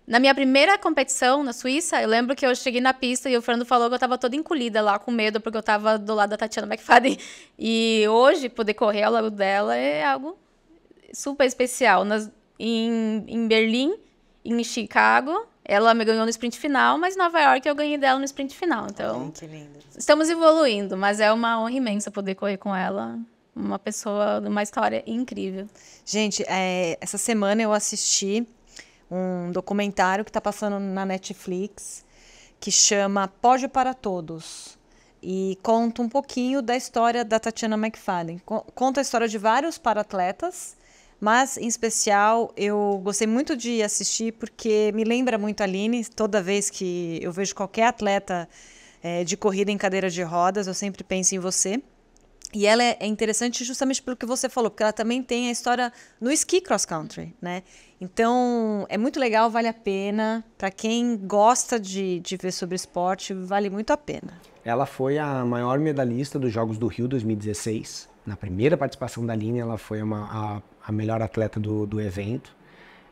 Na minha primeira competição na Suíça, eu lembro que eu cheguei na pista e o Fernando falou que eu estava toda encolhida lá, com medo, porque eu estava do lado da Tatiana McFadden. E hoje, poder correr ao lado dela é algo super especial. Nas, em, em Berlim, em Chicago, ela me ganhou no sprint final, mas Nova York eu ganhei dela no sprint final. Então, que lindo. estamos evoluindo, mas é uma honra imensa poder correr com ela. Uma pessoa, uma história incrível. Gente, é, essa semana eu assisti um documentário que está passando na Netflix que chama Pódio para Todos e conta um pouquinho da história da Tatiana McFadden. Conta a história de vários paratletas mas, em especial, eu gostei muito de assistir porque me lembra muito a Aline. Toda vez que eu vejo qualquer atleta é, de corrida em cadeira de rodas, eu sempre penso em você. E ela é interessante justamente pelo que você falou, porque ela também tem a história no esqui cross country, né? Então, é muito legal, vale a pena. Para quem gosta de, de ver sobre esporte, vale muito a pena. Ela foi a maior medalhista dos Jogos do Rio 2016. Na primeira participação da Aline, ela foi uma, a a melhor atleta do, do evento.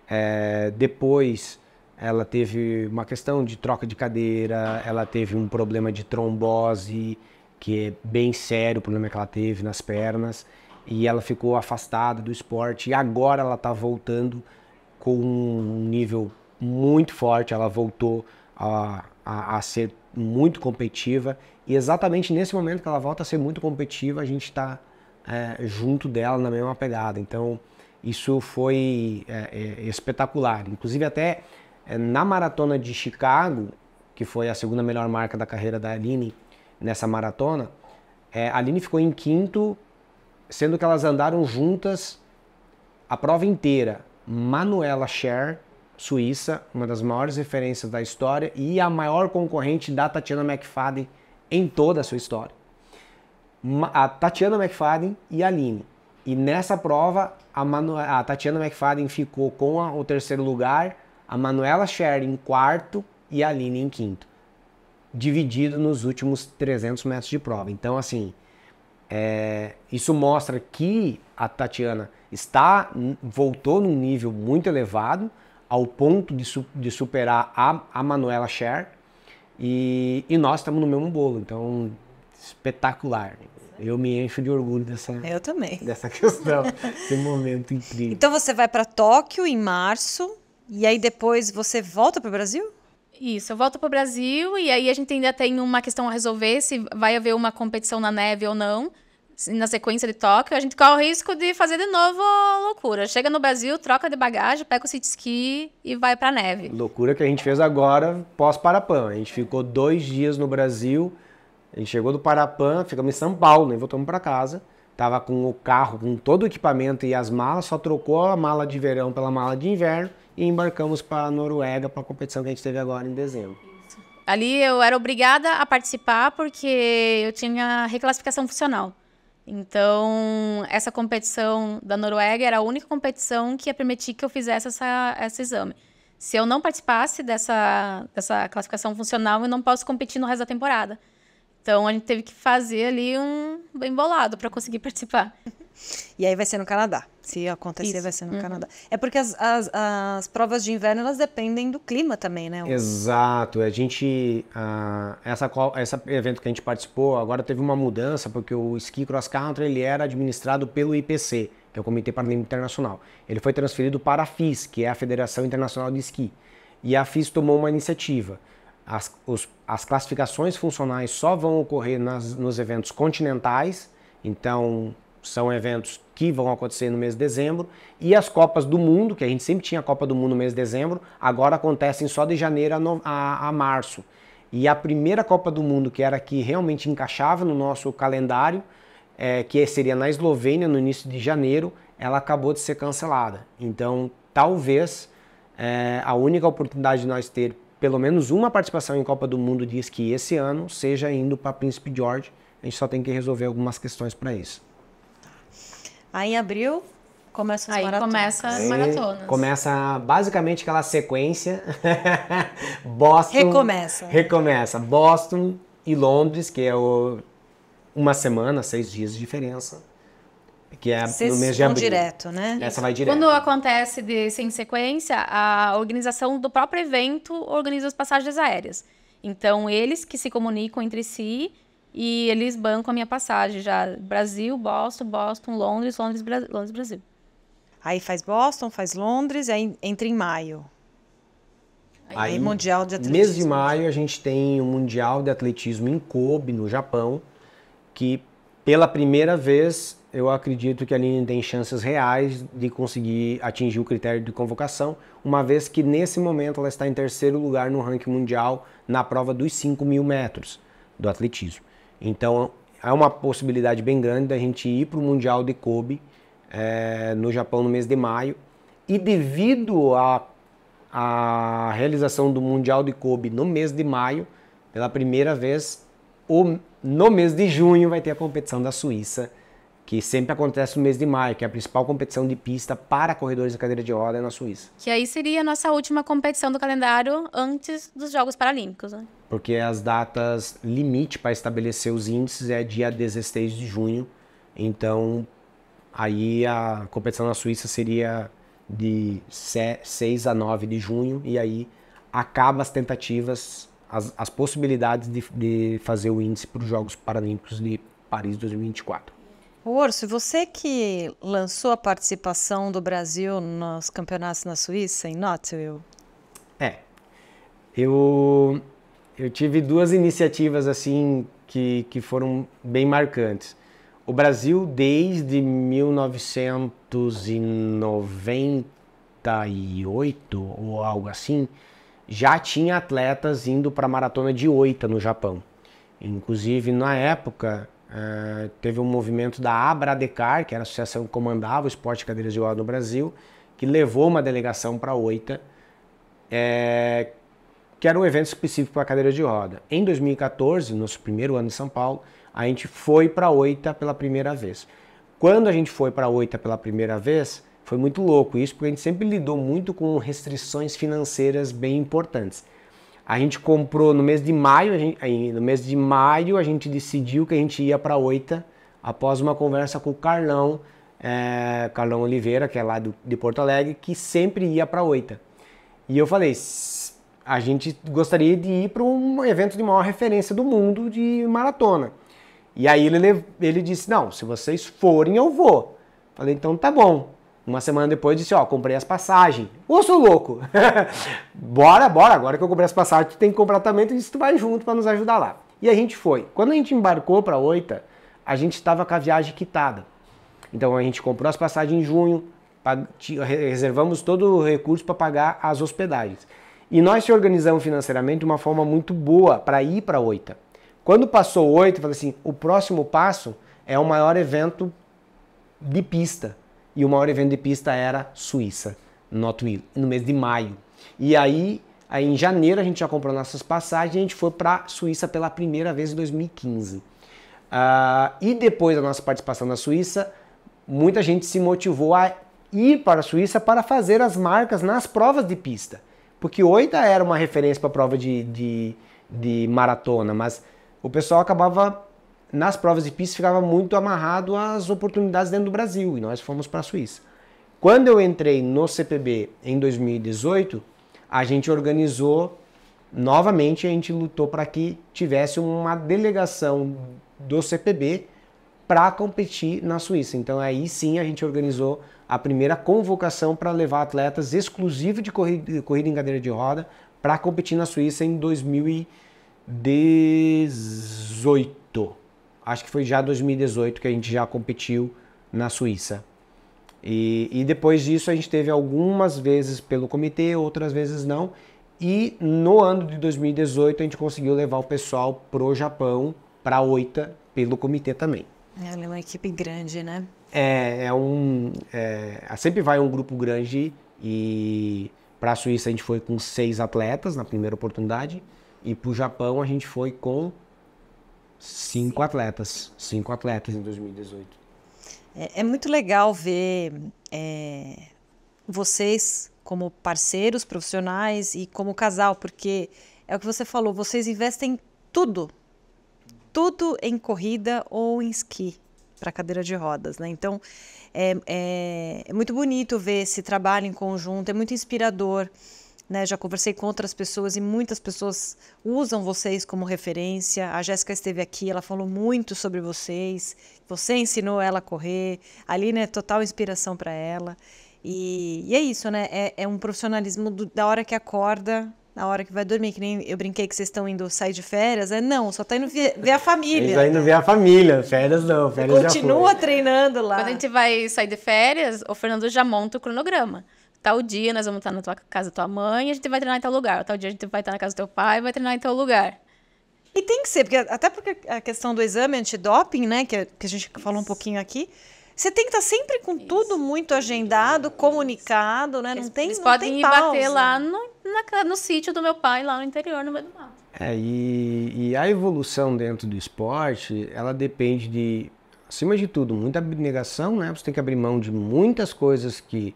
É, depois ela teve uma questão de troca de cadeira, ela teve um problema de trombose, que é bem sério o problema que ela teve nas pernas, e ela ficou afastada do esporte, e agora ela está voltando com um nível muito forte, ela voltou a, a, a, ser muito competitiva, e exatamente nesse momento que ela volta a ser muito competitiva, a gente está é, junto dela na mesma pegada. Então isso foi é, é espetacular. Inclusive até é, na maratona de Chicago, que foi a segunda melhor marca da carreira da Aline nessa maratona, é, a Aline ficou em quinto, sendo que elas andaram juntas a prova inteira. Manuela Cher, suíça, uma das maiores referências da história e a maior concorrente da Tatiana McFadden em toda a sua história a Tatiana McFadden e a Aline. E nessa prova, a, Manu a Tatiana McFadden ficou com a, o terceiro lugar, a Manuela Scher em quarto e a Aline em quinto. Dividido nos últimos 300 metros de prova. Então, assim, é, isso mostra que a Tatiana está voltou num nível muito elevado, ao ponto de, su de superar a, a Manuela Scher. E, e nós estamos no mesmo bolo. Então, espetacular. Eu me encho de orgulho dessa. Eu também. Dessa questão, desse momento incrível. Então você vai para Tóquio em março e aí depois você volta para o Brasil? Isso, eu volto para o Brasil e aí a gente ainda tem uma questão a resolver se vai haver uma competição na neve ou não. Na sequência de Tóquio, a gente corre o risco de fazer de novo loucura. Chega no Brasil, troca de bagagem, pega o seat ski e vai para neve. Loucura que a gente fez agora pós-Parapan. A gente ficou dois dias no Brasil ele chegou do Parapan, ficamos em São Paulo, né, e voltamos para casa. Tava com o carro, com todo o equipamento e as malas, só trocou a mala de verão pela mala de inverno e embarcamos para a Noruega para a competição que a gente teve agora em dezembro. Ali eu era obrigada a participar porque eu tinha reclassificação funcional. Então, essa competição da Noruega era a única competição que ia permitir que eu fizesse essa, esse exame. Se eu não participasse dessa, dessa classificação funcional, eu não posso competir no resto da temporada. Então a gente teve que fazer ali um bem bolado para conseguir participar. E aí vai ser no Canadá. Se acontecer, Isso. vai ser no uhum. Canadá. É porque as, as, as, provas de inverno elas dependem do clima também, né? Exato. A gente. Uh, essa, essa evento que a gente participou agora teve uma mudança, porque o esqui cross country ele era administrado pelo IPC, que é o Comitê Paralímpico Internacional. Ele foi transferido para a FIS, que é a Federação Internacional de Esqui. E a FIS tomou uma iniciativa as, os, as classificações funcionais só vão ocorrer nas, nos eventos continentais, então são eventos que vão acontecer no mês de dezembro, e as Copas do Mundo, que a gente sempre tinha a Copa do Mundo no mês de dezembro, agora acontecem só de janeiro a, no, a, a março. E a primeira Copa do Mundo, que era que realmente encaixava no nosso calendário, é, que seria na Eslovênia no início de janeiro, ela acabou de ser cancelada. Então, talvez é, a única oportunidade de nós ter pelo menos uma participação em Copa do Mundo diz que esse ano seja indo para Príncipe George. A gente só tem que resolver algumas questões para isso. Aí em abril começa as Aí maratonas. começa as maratonas. Começa basicamente aquela sequência. Boston. Recomeça. Recomeça. Boston e Londres, que é o, uma semana, seis dias de diferença que é Vocês no mês de abril. direto, né? Essa vai direto. Quando acontece de, sem sequência, a organização do próprio evento organiza as passagens aéreas. Então, eles que se comunicam entre si e eles bancam a minha passagem já. Brasil, Boston, Boston, Londres, Londres, Bra Londres Brasil. Aí faz Boston, faz Londres, aí entra em maio. Aí, aí Mundial de Atletismo. Mês de maio a gente tem o Mundial de Atletismo em Kobe, no Japão, que pela primeira vez eu acredito que a Aline tem chances reais de conseguir atingir o critério de convocação, uma vez que nesse momento ela está em terceiro lugar no ranking mundial na prova dos 5 mil metros do atletismo. Então é uma possibilidade bem grande da gente ir para o Mundial de Kobe é, no Japão no mês de maio. E devido à a, a realização do Mundial de Kobe no mês de maio, pela primeira vez, o, no mês de junho vai ter a competição da Suíça que sempre acontece no mês de maio, que é a principal competição de pista para corredores da cadeira de roda na Suíça. Que aí seria a nossa última competição do calendário antes dos Jogos Paralímpicos, né? Porque as datas limite para estabelecer os índices é dia 16 de junho. Então, aí a competição na Suíça seria de 6 a 9 de junho e aí acaba as tentativas, as, as possibilidades de, de fazer o índice para os Jogos Paralímpicos de Paris 2024. Orso, você que lançou a participação do Brasil nos campeonatos na Suíça, em Nottingham? É. Eu, eu tive duas iniciativas assim que, que foram bem marcantes. O Brasil, desde 1998 ou algo assim, já tinha atletas indo para a maratona de oita no Japão. Inclusive, na época, eh, teve um movimento da Abradecar, que era a associação que comandava o esporte de cadeiras de rodas no Brasil, que levou uma delegação para Oita, é, que era um evento específico para cadeira de roda. Em 2014, nosso primeiro ano em São Paulo, a gente foi para Oita pela primeira vez. Quando a gente foi para Oita pela primeira vez, foi muito louco isso, porque a gente sempre lidou muito com restrições financeiras bem importantes. A gente comprou no mês de maio, gente, no mês de maio a gente decidiu que a gente ia para Oita após uma conversa com o Carlão, é, Carlão Oliveira, que é lá do, de Porto Alegre, que sempre ia para Oita. E eu falei, a gente gostaria de ir para um evento de maior referência do mundo de maratona. E aí ele, ele disse, não, se vocês forem eu vou. Falei, então tá bom. Uma semana depois disse, ó, comprei as passagens. Ô, sou louco! bora, bora, agora que eu comprei as passagens, tu tem que comprar também, tu disse, tu vai junto para nos ajudar lá. E a gente foi. Quando a gente embarcou para Oita, a gente estava com a viagem quitada. Então a gente comprou as passagens em junho, reservamos todo o recurso para pagar as hospedagens. E nós se organizamos financeiramente de uma forma muito boa para ir para Oita. Quando passou Oita, eu falei assim, o próximo passo é o maior evento de pista e o maior evento de pista era Suíça, Notwil, no mês de maio. E aí, aí, em janeiro, a gente já comprou nossas passagens e a gente foi para Suíça pela primeira vez em 2015. Uh, ah, e depois da nossa participação na Suíça, muita gente se motivou a ir para a Suíça para fazer as marcas nas provas de pista. Porque oita era uma referência para a prova de, de, de maratona, mas o pessoal acabava nas provas de pista ficava muito amarrado às oportunidades dentro do Brasil e nós fomos para a Suíça. Quando eu entrei no CPB em 2018, a gente organizou novamente, a gente lutou para que tivesse uma delegação do CPB para competir na Suíça. Então aí sim a gente organizou a primeira convocação para levar atletas exclusivo de corrida, corrida em cadeira de roda para competir na Suíça em 2018 acho que foi já 2018 que a gente já competiu na Suíça. E, e, depois disso a gente teve algumas vezes pelo comitê, outras vezes não. E no ano de 2018 a gente conseguiu levar o pessoal pro Japão, para Oita, pelo comitê também. Ela é uma equipe grande, né? É, é um. É, sempre vai um grupo grande e para a Suíça a gente foi com seis atletas na primeira oportunidade e para o Japão a gente foi com Cinco atletas. Cinco atletas em 2018. É, é muito legal ver é, vocês como parceiros profissionais e como casal, porque é o que você falou, vocês investem tudo. Tudo em corrida ou em esqui para cadeira de rodas, né? Então é, é, é muito bonito ver esse trabalho em conjunto, é muito inspirador. Né, já conversei com outras pessoas e muitas pessoas usam vocês como referência. A Jéssica esteve aqui, ela falou muito sobre vocês. Você ensinou ela a correr. Ali, né, total inspiração para ela. E, e, é isso, né? É, é um profissionalismo do, da hora que acorda, na hora que vai dormir, que nem eu brinquei que vocês estão indo sair de férias, é não, só tá indo ver a família. Eles tá indo ver a família, férias não, férias Continua treinando lá. Quando a gente vai sair de férias, o Fernando já monta o cronograma tal dia nós vamos estar na tua casa da tua mãe, a gente vai treinar em tal lugar. Tal dia a gente vai estar na casa do teu pai, vai treinar em tal lugar. E tem que ser, porque até porque a questão do exame antidoping, né, que, que a gente falou um pouquinho aqui, você tem que estar tá sempre com Isso. tudo muito agendado, Isso. comunicado, né? Eles, não tem Eles não podem tem me pausa. bater lá no, na, no sítio do meu pai, lá no interior, no meio do mato. É, e, e a evolução dentro do esporte, ela depende de, acima de tudo, muita abnegação, né? Você tem que abrir mão de muitas coisas que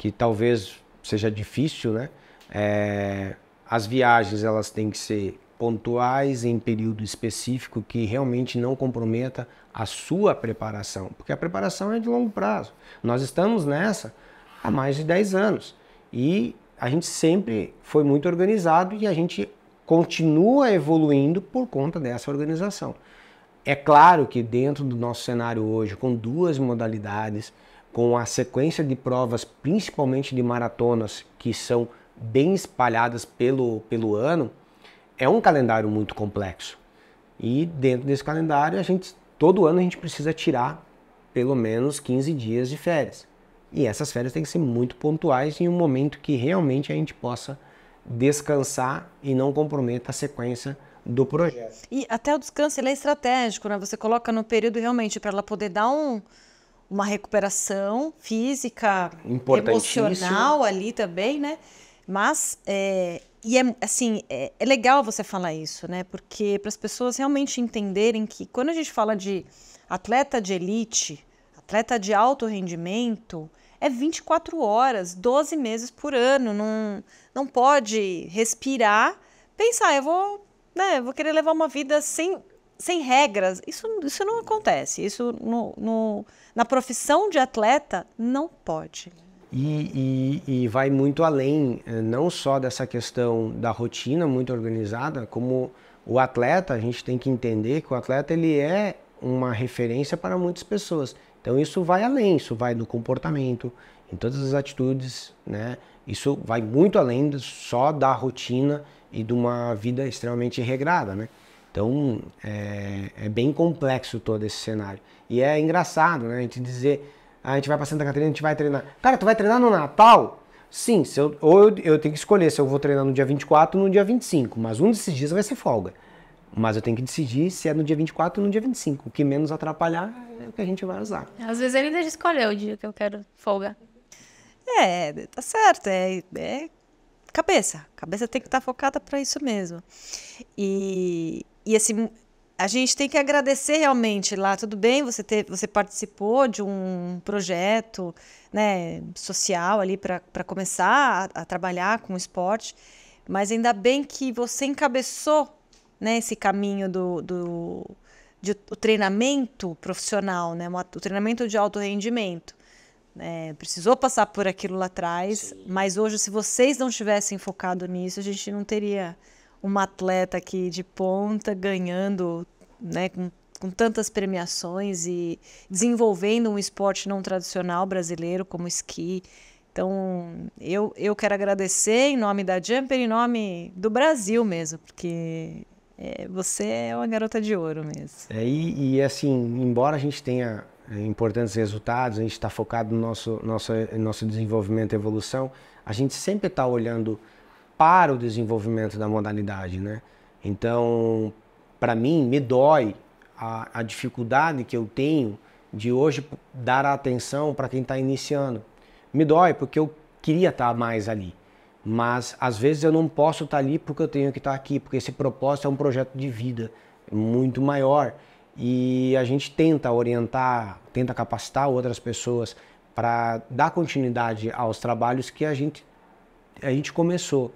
que talvez seja difícil, né? É, as viagens elas têm que ser pontuais em período específico que realmente não comprometa a sua preparação, porque a preparação é de longo prazo. Nós estamos nessa há mais de 10 anos e a gente sempre foi muito organizado e a gente continua evoluindo por conta dessa organização. É claro que dentro do nosso cenário hoje, com duas modalidades, com a sequência de provas, principalmente de maratonas, que são bem espalhadas pelo, pelo ano, é um calendário muito complexo. E dentro desse calendário, a gente todo ano a gente precisa tirar pelo menos 15 dias de férias. E essas férias têm que ser muito pontuais em um momento que realmente a gente possa descansar e não comprometa a sequência do projeto. E até o descanso ele é estratégico, né? Você coloca no período realmente para ela poder dar um uma recuperação física, emocional ali também, né? Mas é, e é assim é, é legal você falar isso, né? Porque para as pessoas realmente entenderem que quando a gente fala de atleta de elite, atleta de alto rendimento, é 24 horas, 12 meses por ano, não, não pode respirar, pensar, ah, eu vou, né, vou querer levar uma vida sem sem regras, isso, isso não acontece. Isso no, no na profissão de atleta não pode. E, e, e, vai muito além, eh, não só dessa questão da rotina muito organizada, como o atleta, a gente tem que entender que o atleta ele é uma referência para muitas pessoas. Então isso vai além, isso vai no comportamento, em todas as atitudes, né? Isso vai muito além só da rotina e de uma vida extremamente regrada, né? Então é, é, bem complexo todo esse cenário. E é engraçado, né? A gente dizer, ah, a gente vai para Santa Catarina, a gente vai treinar. Cara, tu vai treinar no Natal? Sim, se eu, ou eu, eu, tenho que escolher se eu vou treinar no dia 24 ou no dia 25, mas um desses dias vai ser folga. Mas eu tenho que decidir se é no dia 24 ou no dia 25. O que menos atrapalhar é o que a gente vai usar. Às vezes ele ainda escolheu o dia que eu quero folga. É, tá certo. é, é cabeça. Cabeça tem que estar tá focada para isso mesmo. E e assim, a gente tem que agradecer realmente lá. Tudo bem, você, ter, você participou de um projeto né, social ali para começar a, a trabalhar com o esporte, mas ainda bem que você encabeçou né, esse caminho do, do de, o treinamento profissional, né, o treinamento de alto rendimento. É, precisou passar por aquilo lá atrás, Sim. mas hoje, se vocês não tivessem focado nisso, a gente não teria uma atleta aqui de ponta ganhando, né, com, com tantas premiações e desenvolvendo um esporte não tradicional brasileiro como esqui. Então, eu, eu quero agradecer em nome da Jumper, em nome do Brasil mesmo, porque é, você é uma garota de ouro mesmo. É, e, e assim, embora a gente tenha é, importantes resultados, a gente está focado no nosso, nosso, nosso desenvolvimento e evolução, a gente sempre está olhando para o desenvolvimento da modalidade, né? Então, para mim, me dói a, a, dificuldade que eu tenho de hoje dar atenção para quem está iniciando. Me dói porque eu queria estar tá mais ali, mas às vezes eu não posso estar tá ali porque eu tenho que estar tá aqui, porque esse propósito é um projeto de vida muito maior e a gente tenta orientar, tenta capacitar outras pessoas para dar continuidade aos trabalhos que a gente a gente começou.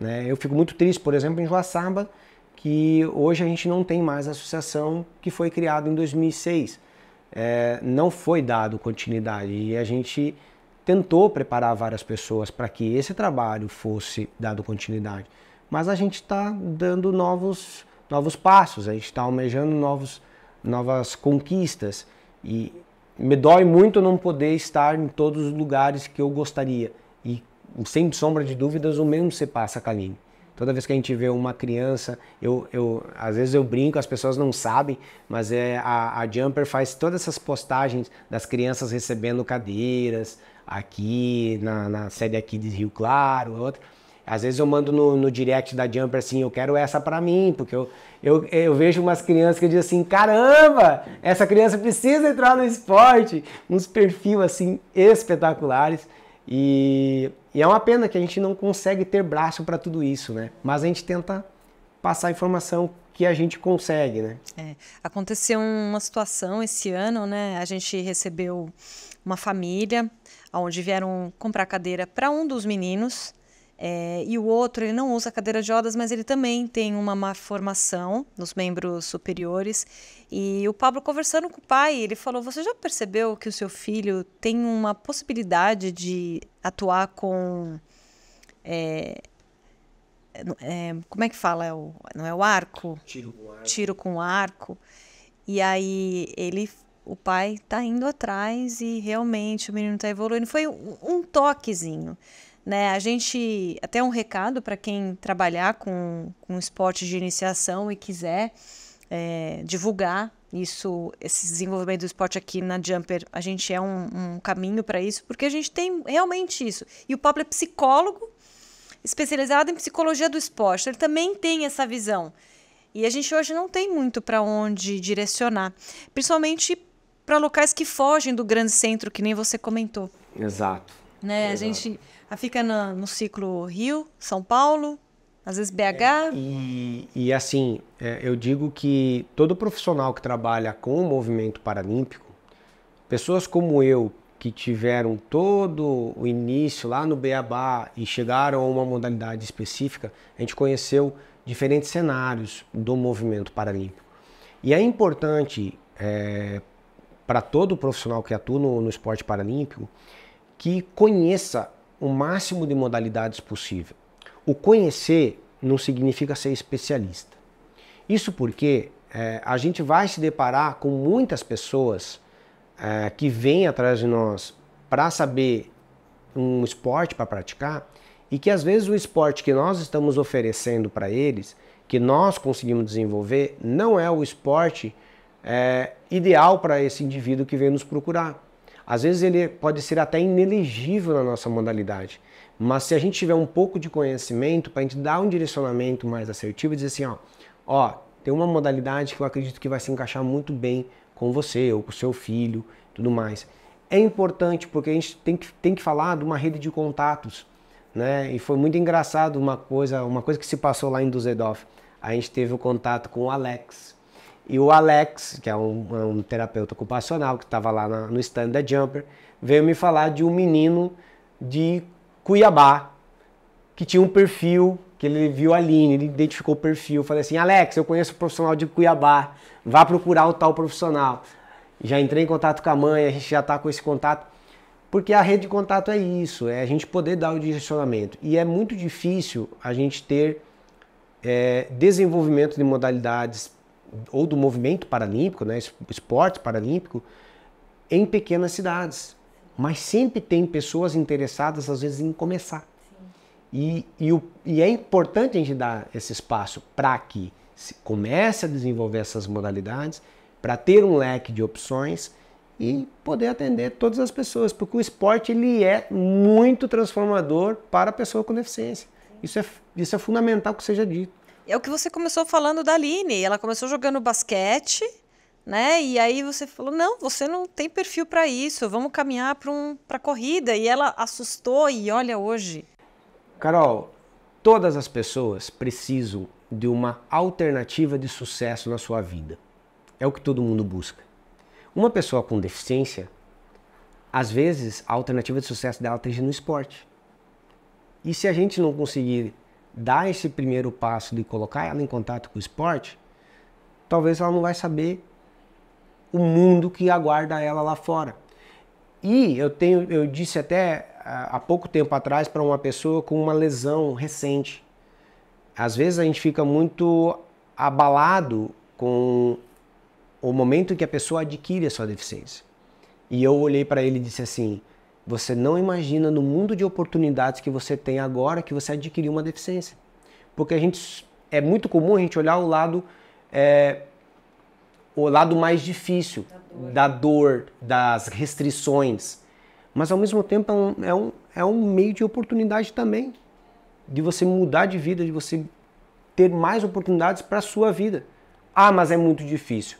Né? Eu fico muito triste, por exemplo, em Joaçaba, que hoje a gente não tem mais a associação que foi criada em 2006. É, não foi dado continuidade e a gente tentou preparar várias pessoas para que esse trabalho fosse dado continuidade. Mas a gente está dando novos, novos passos, a gente está almejando novos, novas conquistas e me dói muito não poder estar em todos os lugares que eu gostaria sem sombra de dúvidas, o mesmo se passa com a Aline. Toda vez que a gente vê uma criança, eu, eu às vezes eu brinco, as pessoas não sabem, mas é a, a Jumper faz todas essas postagens das crianças recebendo cadeiras aqui na, na sede aqui de Rio Claro, outra. Às vezes eu mando no, no, direct da Jumper assim, eu quero essa para mim, porque eu, eu, eu, vejo umas crianças que dizem assim, caramba, essa criança precisa entrar no esporte. Uns perfis assim espetaculares e e é uma pena que a gente não consegue ter braço para tudo isso, né? Mas a gente tenta passar a informação que a gente consegue, né? É. Aconteceu uma situação esse ano, né? A gente recebeu uma família onde vieram comprar cadeira para um dos meninos é, e o outro, ele não usa cadeira de rodas, mas ele também tem uma má formação nos membros superiores. E o Pablo, conversando com o pai, ele falou: Você já percebeu que o seu filho tem uma possibilidade de atuar com. É, é, como é que fala? É o, não é o arco? Tiro com arco. Tiro com arco. E aí ele o pai está indo atrás e realmente o menino está evoluindo. Foi um toquezinho. Né? A gente, até um recado para quem trabalhar com, com esporte de iniciação e quiser é, divulgar isso, esse desenvolvimento do esporte aqui na Jumper, a gente é um, um caminho para isso, porque a gente tem realmente isso. E o Pablo é psicólogo, especializado em psicologia do esporte, ele também tem essa visão. E a gente hoje não tem muito para onde direcionar, principalmente para locais que fogem do grande centro, que nem você comentou. Exato. Né? Exato. A gente ela ah, fica no, no ciclo Rio, São Paulo, às vezes BH. É, e, e, assim, é, eu digo que todo profissional que trabalha com o movimento paralímpico, pessoas como eu, que tiveram todo o início lá no Beabá e chegaram a uma modalidade específica, a gente conheceu diferentes cenários do movimento paralímpico. E é importante é, para todo profissional que atua no, no esporte paralímpico que conheça o máximo de modalidades possível. O conhecer não significa ser especialista. Isso porque é, a gente vai se deparar com muitas pessoas é, que vêm atrás de nós para saber um esporte para praticar e que às vezes o esporte que nós estamos oferecendo para eles, que nós conseguimos desenvolver, não é o esporte é, ideal para esse indivíduo que vem nos procurar. Às vezes ele pode ser até inelegível na nossa modalidade, mas se a gente tiver um pouco de conhecimento para a gente dar um direcionamento mais assertivo e dizer assim, ó, ó, tem uma modalidade que eu acredito que vai se encaixar muito bem com você ou com o seu filho, tudo mais. É importante porque a gente tem que, tem que falar de uma rede de contatos, né? E foi muito engraçado uma coisa, uma coisa que se passou lá em Düsseldorf. A gente teve o um contato com o Alex, e o Alex, que é um, é um terapeuta ocupacional que estava lá na, no stand da Jumper, veio me falar de um menino de Cuiabá que tinha um perfil que ele viu a linha, ele identificou o perfil, falei assim: "Alex, eu conheço um profissional de Cuiabá, vá procurar o tal profissional". Já entrei em contato com a mãe, a gente já está com esse contato, porque a rede de contato é isso, é a gente poder dar o direcionamento. E é muito difícil a gente ter é, desenvolvimento de modalidades ou do movimento paralímpico, né, esporte paralímpico, em pequenas cidades. Mas sempre tem pessoas interessadas, às vezes, em começar. E, e, o, e, é importante a gente dar esse espaço para que se comece a desenvolver essas modalidades, para ter um leque de opções e poder atender todas as pessoas, porque o esporte ele é muito transformador para a pessoa com deficiência. Isso é, isso é fundamental que seja dito. É o que você começou falando da Aline. Ela começou jogando basquete, né? E aí você falou: não, você não tem perfil para isso, vamos caminhar para um, a corrida. E ela assustou e olha hoje. Carol, todas as pessoas precisam de uma alternativa de sucesso na sua vida. É o que todo mundo busca. Uma pessoa com deficiência, às vezes, a alternativa de sucesso dela esteja no esporte. E se a gente não conseguir dar esse primeiro passo de colocar ela em contato com o esporte, talvez ela não vai saber o mundo que aguarda ela lá fora. E eu tenho, eu disse até ah, há pouco tempo atrás para uma pessoa com uma lesão recente. Às vezes a gente fica muito abalado com o momento que a pessoa adquire a sua deficiência. E eu olhei para ele e disse assim: você não imagina no mundo de oportunidades que você tem agora que você adquiriu uma deficiência. Porque a gente é muito comum a gente olhar o lado é, o lado mais difícil da dor, das restrições. Mas ao mesmo tempo é um, é um, é um meio de oportunidade também de você mudar de vida, de você ter mais oportunidades para a sua vida. Ah, mas é muito difícil.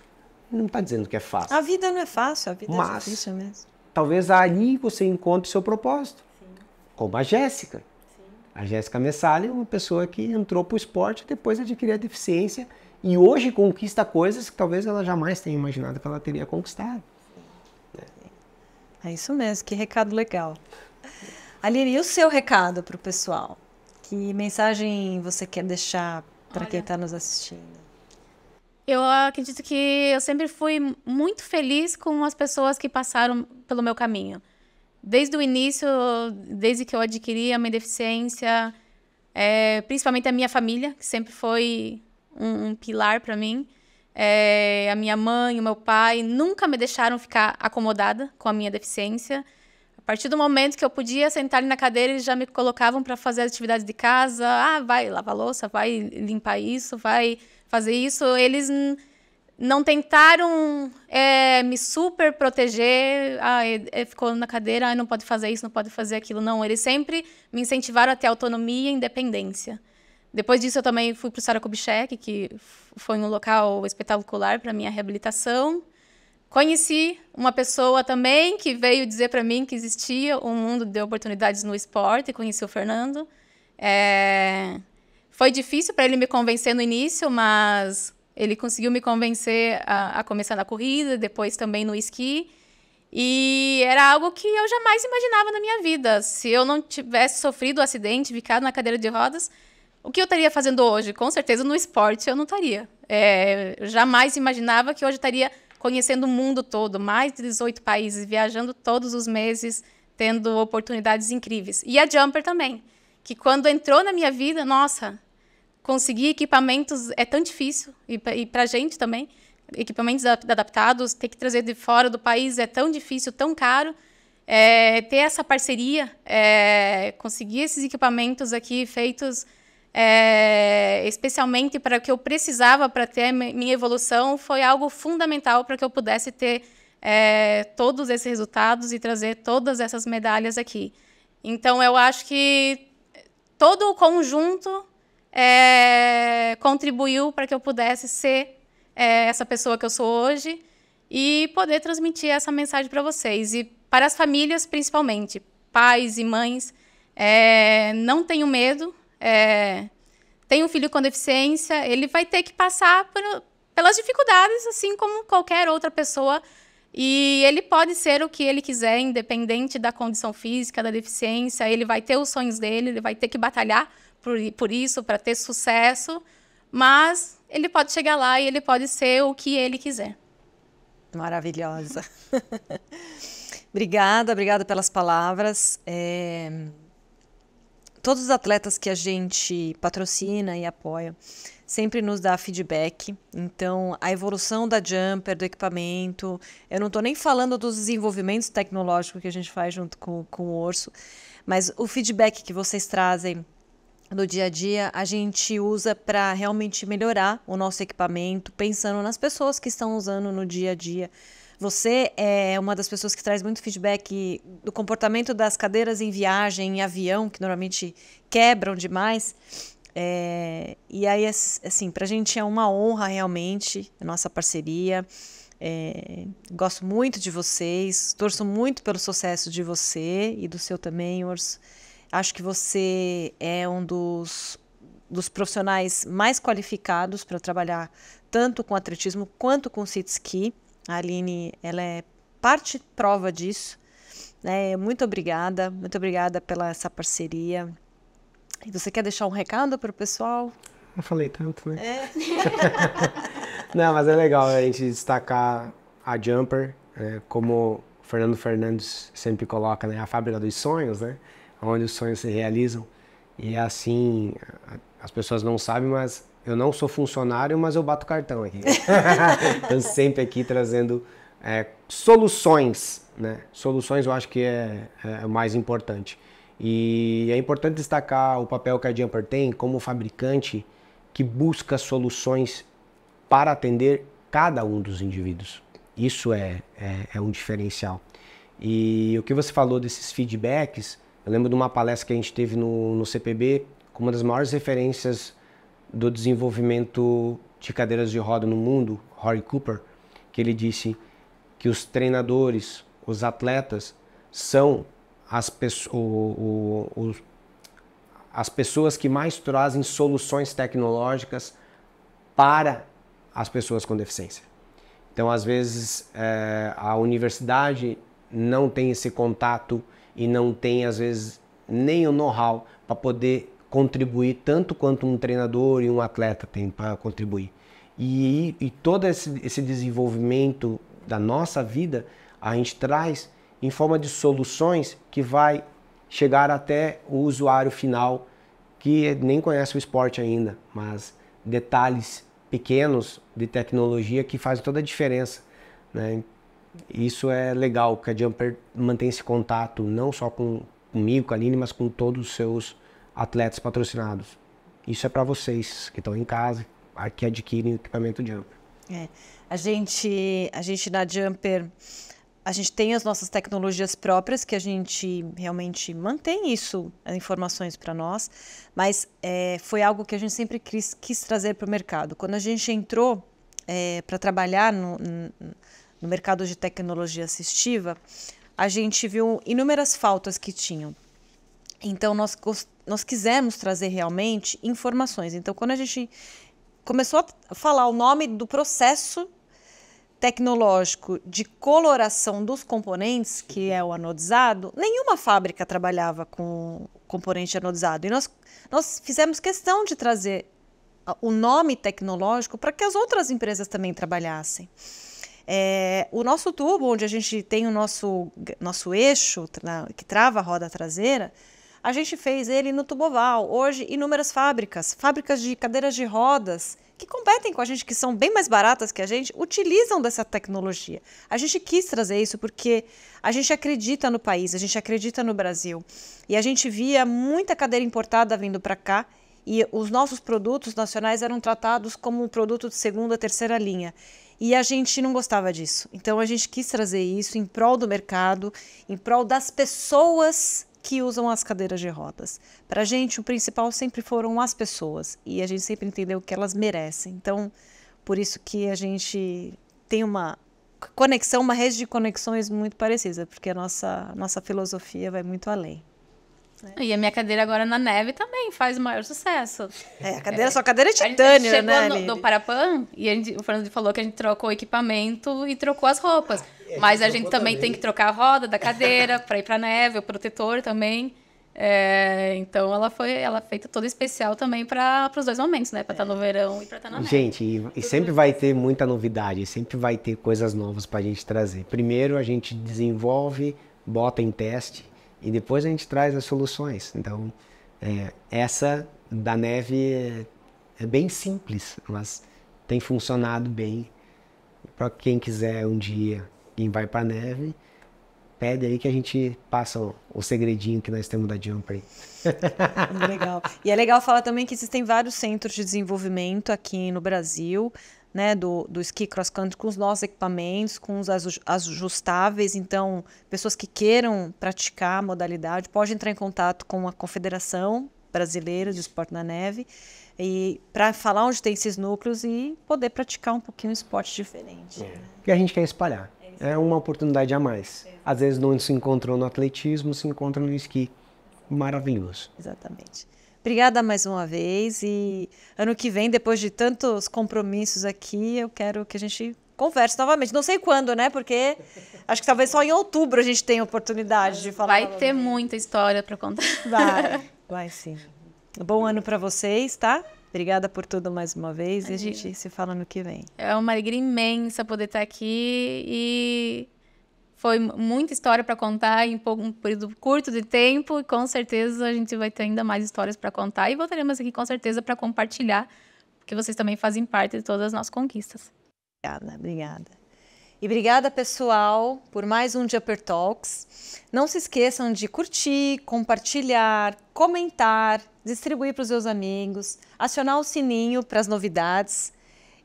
Não está dizendo que é fácil. A vida não é fácil, a vida é mas, é difícil mesmo talvez ali você encontre seu propósito. Sim. Como a Jéssica. Sim. A Jéssica Messali é uma pessoa que entrou para o esporte, depois adquiriu a deficiência e hoje conquista coisas que talvez ela jamais tenha imaginado que ela teria conquistado. É isso mesmo, que recado legal. Aline, e o seu recado para o pessoal? Que mensagem você quer deixar para quem está nos assistindo? Eu acredito que eu sempre fui muito feliz com as pessoas que passaram pelo meu caminho. Desde o início, desde que eu adquiri a minha deficiência, é, principalmente a minha família, que sempre foi um, um pilar para mim. É, a minha mãe, o meu pai, nunca me deixaram ficar acomodada com a minha deficiência. A partir do momento que eu podia sentar na cadeira, eles já me colocavam para fazer as atividades de casa. Ah, vai lavar louça, vai limpar isso, vai fazer isso, eles não tentaram é, me super proteger. Ah, ficou na cadeira, não pode fazer isso, não pode fazer aquilo. Não, eles sempre me incentivaram a ter autonomia e independência. Depois disso, eu também fui para o Kubitschek, que foi um local espetacular para minha reabilitação. Conheci uma pessoa também que veio dizer para mim que existia um mundo de oportunidades no esporte, conheci o Fernando. É... Foi difícil para ele me convencer no início, mas ele conseguiu me convencer a, a começar na corrida, depois também no esqui. E era algo que eu jamais imaginava na minha vida. Se eu não tivesse sofrido o um acidente, ficado na cadeira de rodas, o que eu estaria fazendo hoje? Com certeza no esporte eu não estaria. É, eu jamais imaginava que hoje estaria conhecendo o mundo todo, mais de 18 países, viajando todos os meses, tendo oportunidades incríveis. E a Jumper também, que quando entrou na minha vida, nossa, conseguir equipamentos é tão difícil, e para a gente também, equipamentos adaptados, ter que trazer de fora do país é tão difícil, tão caro. É, ter essa parceria, é, conseguir esses equipamentos aqui feitos é, especialmente para o que eu precisava para ter minha evolução, foi algo fundamental para que eu pudesse ter é, todos esses resultados e trazer todas essas medalhas aqui. Então, eu acho que todo o conjunto é, contribuiu para que eu pudesse ser é, essa pessoa que eu sou hoje e poder transmitir essa mensagem para vocês. E para as famílias, principalmente, pais e mães, é, não tenho medo. É, tem um filho com deficiência, ele vai ter que passar por, pelas dificuldades, assim como qualquer outra pessoa. E ele pode ser o que ele quiser, independente da condição física, da deficiência. Ele vai ter os sonhos dele, ele vai ter que batalhar por, por isso, para ter sucesso, mas ele pode chegar lá e ele pode ser o que ele quiser. Maravilhosa. obrigada, obrigada pelas palavras. É... Todos os atletas que a gente patrocina e apoia sempre nos dá feedback. Então, a evolução da jumper, do equipamento, eu não estou nem falando dos desenvolvimentos tecnológicos que a gente faz junto com, com o Orso, mas o feedback que vocês trazem no dia a dia a gente usa para realmente melhorar o nosso equipamento, pensando nas pessoas que estão usando no dia a dia. Você é uma das pessoas que traz muito feedback do comportamento das cadeiras em viagem, em avião, que normalmente quebram demais. É, e aí, assim, para a gente é uma honra realmente a nossa parceria. É, gosto muito de vocês, torço muito pelo sucesso de você e do seu também, Orso. Acho que você é um dos, dos profissionais mais qualificados para trabalhar tanto com atletismo quanto com sit ski. A Aline, ela é parte prova disso. Né? Muito obrigada, muito obrigada pela essa parceria. E você quer deixar um recado para o pessoal? Não falei tanto, né? É. Não, mas é legal a gente destacar a Jumper, né? como o Fernando Fernandes sempre coloca, né? A fábrica dos sonhos, né? onde os sonhos se realizam. E é assim, as pessoas não sabem, mas eu não sou funcionário, mas eu bato cartão aqui. Estou sempre aqui trazendo é, soluções, né? Soluções eu acho que é, é, é o mais importante. E é importante destacar o papel que a Jumper tem como fabricante que busca soluções para atender cada um dos indivíduos. Isso é, é, é um diferencial. E o que você falou desses feedbacks, eu lembro de uma palestra que a gente teve no, no CPB, com uma das maiores referências do desenvolvimento de cadeiras de roda no mundo, Rory Cooper, que ele disse que os treinadores, os atletas, são as, o, o, o, as pessoas que mais trazem soluções tecnológicas para as pessoas com deficiência. Então, às vezes, é, a universidade não tem esse contato e não tem, às vezes, nem o know-how para poder contribuir tanto quanto um treinador e um atleta tem para contribuir. E, e todo esse, esse desenvolvimento da nossa vida a gente traz em forma de soluções que vai chegar até o usuário final que nem conhece o esporte ainda, mas detalhes pequenos de tecnologia que fazem toda a diferença. Né? Isso é legal, que a Jumper mantém esse contato não só com comigo, com a Aline, mas com todos os seus atletas patrocinados. Isso é para vocês que estão em casa, que adquirem o equipamento Jumper. É. A gente, a gente na Jumper, a gente tem as nossas tecnologias próprias que a gente realmente mantém isso, as informações para nós, mas é, foi algo que a gente sempre quis, quis trazer para o mercado. Quando a gente entrou é, para trabalhar no, no mercado de tecnologia assistiva, a gente viu inúmeras faltas que tinham. Então, nós, nós quisemos trazer realmente informações. Então, quando a gente começou a falar o nome do processo tecnológico de coloração dos componentes, que é o anodizado, nenhuma fábrica trabalhava com componente anodizado. E nós, nós fizemos questão de trazer o nome tecnológico para que as outras empresas também trabalhassem. É, o nosso tubo, onde a gente tem o nosso, nosso eixo que trava a roda traseira, a gente fez ele no Tuboval. Hoje, inúmeras fábricas, fábricas de cadeiras de rodas, que competem com a gente, que são bem mais baratas que a gente, utilizam dessa tecnologia. A gente quis trazer isso porque a gente acredita no país, a gente acredita no Brasil. E a gente via muita cadeira importada vindo para cá e os nossos produtos nacionais eram tratados como um produto de segunda, terceira linha. E a gente não gostava disso. Então a gente quis trazer isso em prol do mercado, em prol das pessoas que usam as cadeiras de rodas. Para a gente, o principal sempre foram as pessoas e a gente sempre entendeu que elas merecem. Então, por isso que a gente tem uma conexão, uma rede de conexões muito parecida, porque a nossa, nossa filosofia vai muito além. É. E a minha cadeira agora na neve também faz o maior sucesso. É, a cadeira, é. sua cadeira é titânio, a gente né? no, no Parapan e gente, o Fernando falou que a gente trocou o equipamento e trocou as roupas. Ah, é, Mas a gente também, também tem que trocar a roda da cadeira para ir para neve, o protetor também. É, então ela foi, ela é feita toda especial também para os dois momentos, né? Para estar tá é. tá no verão e para estar tá na neve. Gente, e, e sempre vai ter muita novidade, sempre vai ter coisas novas para a gente trazer. Primeiro a gente desenvolve, bota em teste, e depois a gente traz as soluções. Então, é, essa da neve é, é bem simples, mas tem funcionado bem para quem quiser um dia quem vai para neve pede aí que a gente passa o, o segredinho que nós temos da Jumper. Legal. E é legal falar também que existem vários centros de desenvolvimento aqui no Brasil né, do, do esqui cross country com os nossos equipamentos, com os ajustáveis. Então, pessoas que queiram praticar a modalidade podem entrar em contato com a Confederação Brasileira de Esporte na Neve e para falar onde tem esses núcleos e poder praticar um pouquinho um esporte diferente. É. a gente quer espalhar. É, é uma oportunidade a mais. É. Às vezes onde se encontrou no atletismo, se encontra no esqui. Maravilhoso. Exatamente. Obrigada mais uma vez e ano que vem, depois de tantos compromissos aqui, eu quero que a gente converse novamente. Não sei quando, né? Porque acho que talvez só em outubro a gente tenha oportunidade de falar. Vai ter muita história para contar. Vai, vai sim. Bom ano para vocês, tá? Obrigada por tudo mais uma vez Imagina. e a gente se fala no que vem. É uma alegria imensa poder estar aqui e foi muita história para contar em um período curto de tempo e com certeza a gente vai ter ainda mais histórias para contar e voltaremos aqui com certeza para compartilhar, porque vocês também fazem parte de todas as nossas conquistas. Obrigada, obrigada. E obrigada, pessoal, por mais um Jumper Talks. Não se esqueçam de curtir, compartilhar, comentar, distribuir para os seus amigos, acionar o sininho para as novidades.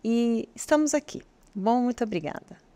E estamos aqui. Bom, muito obrigada.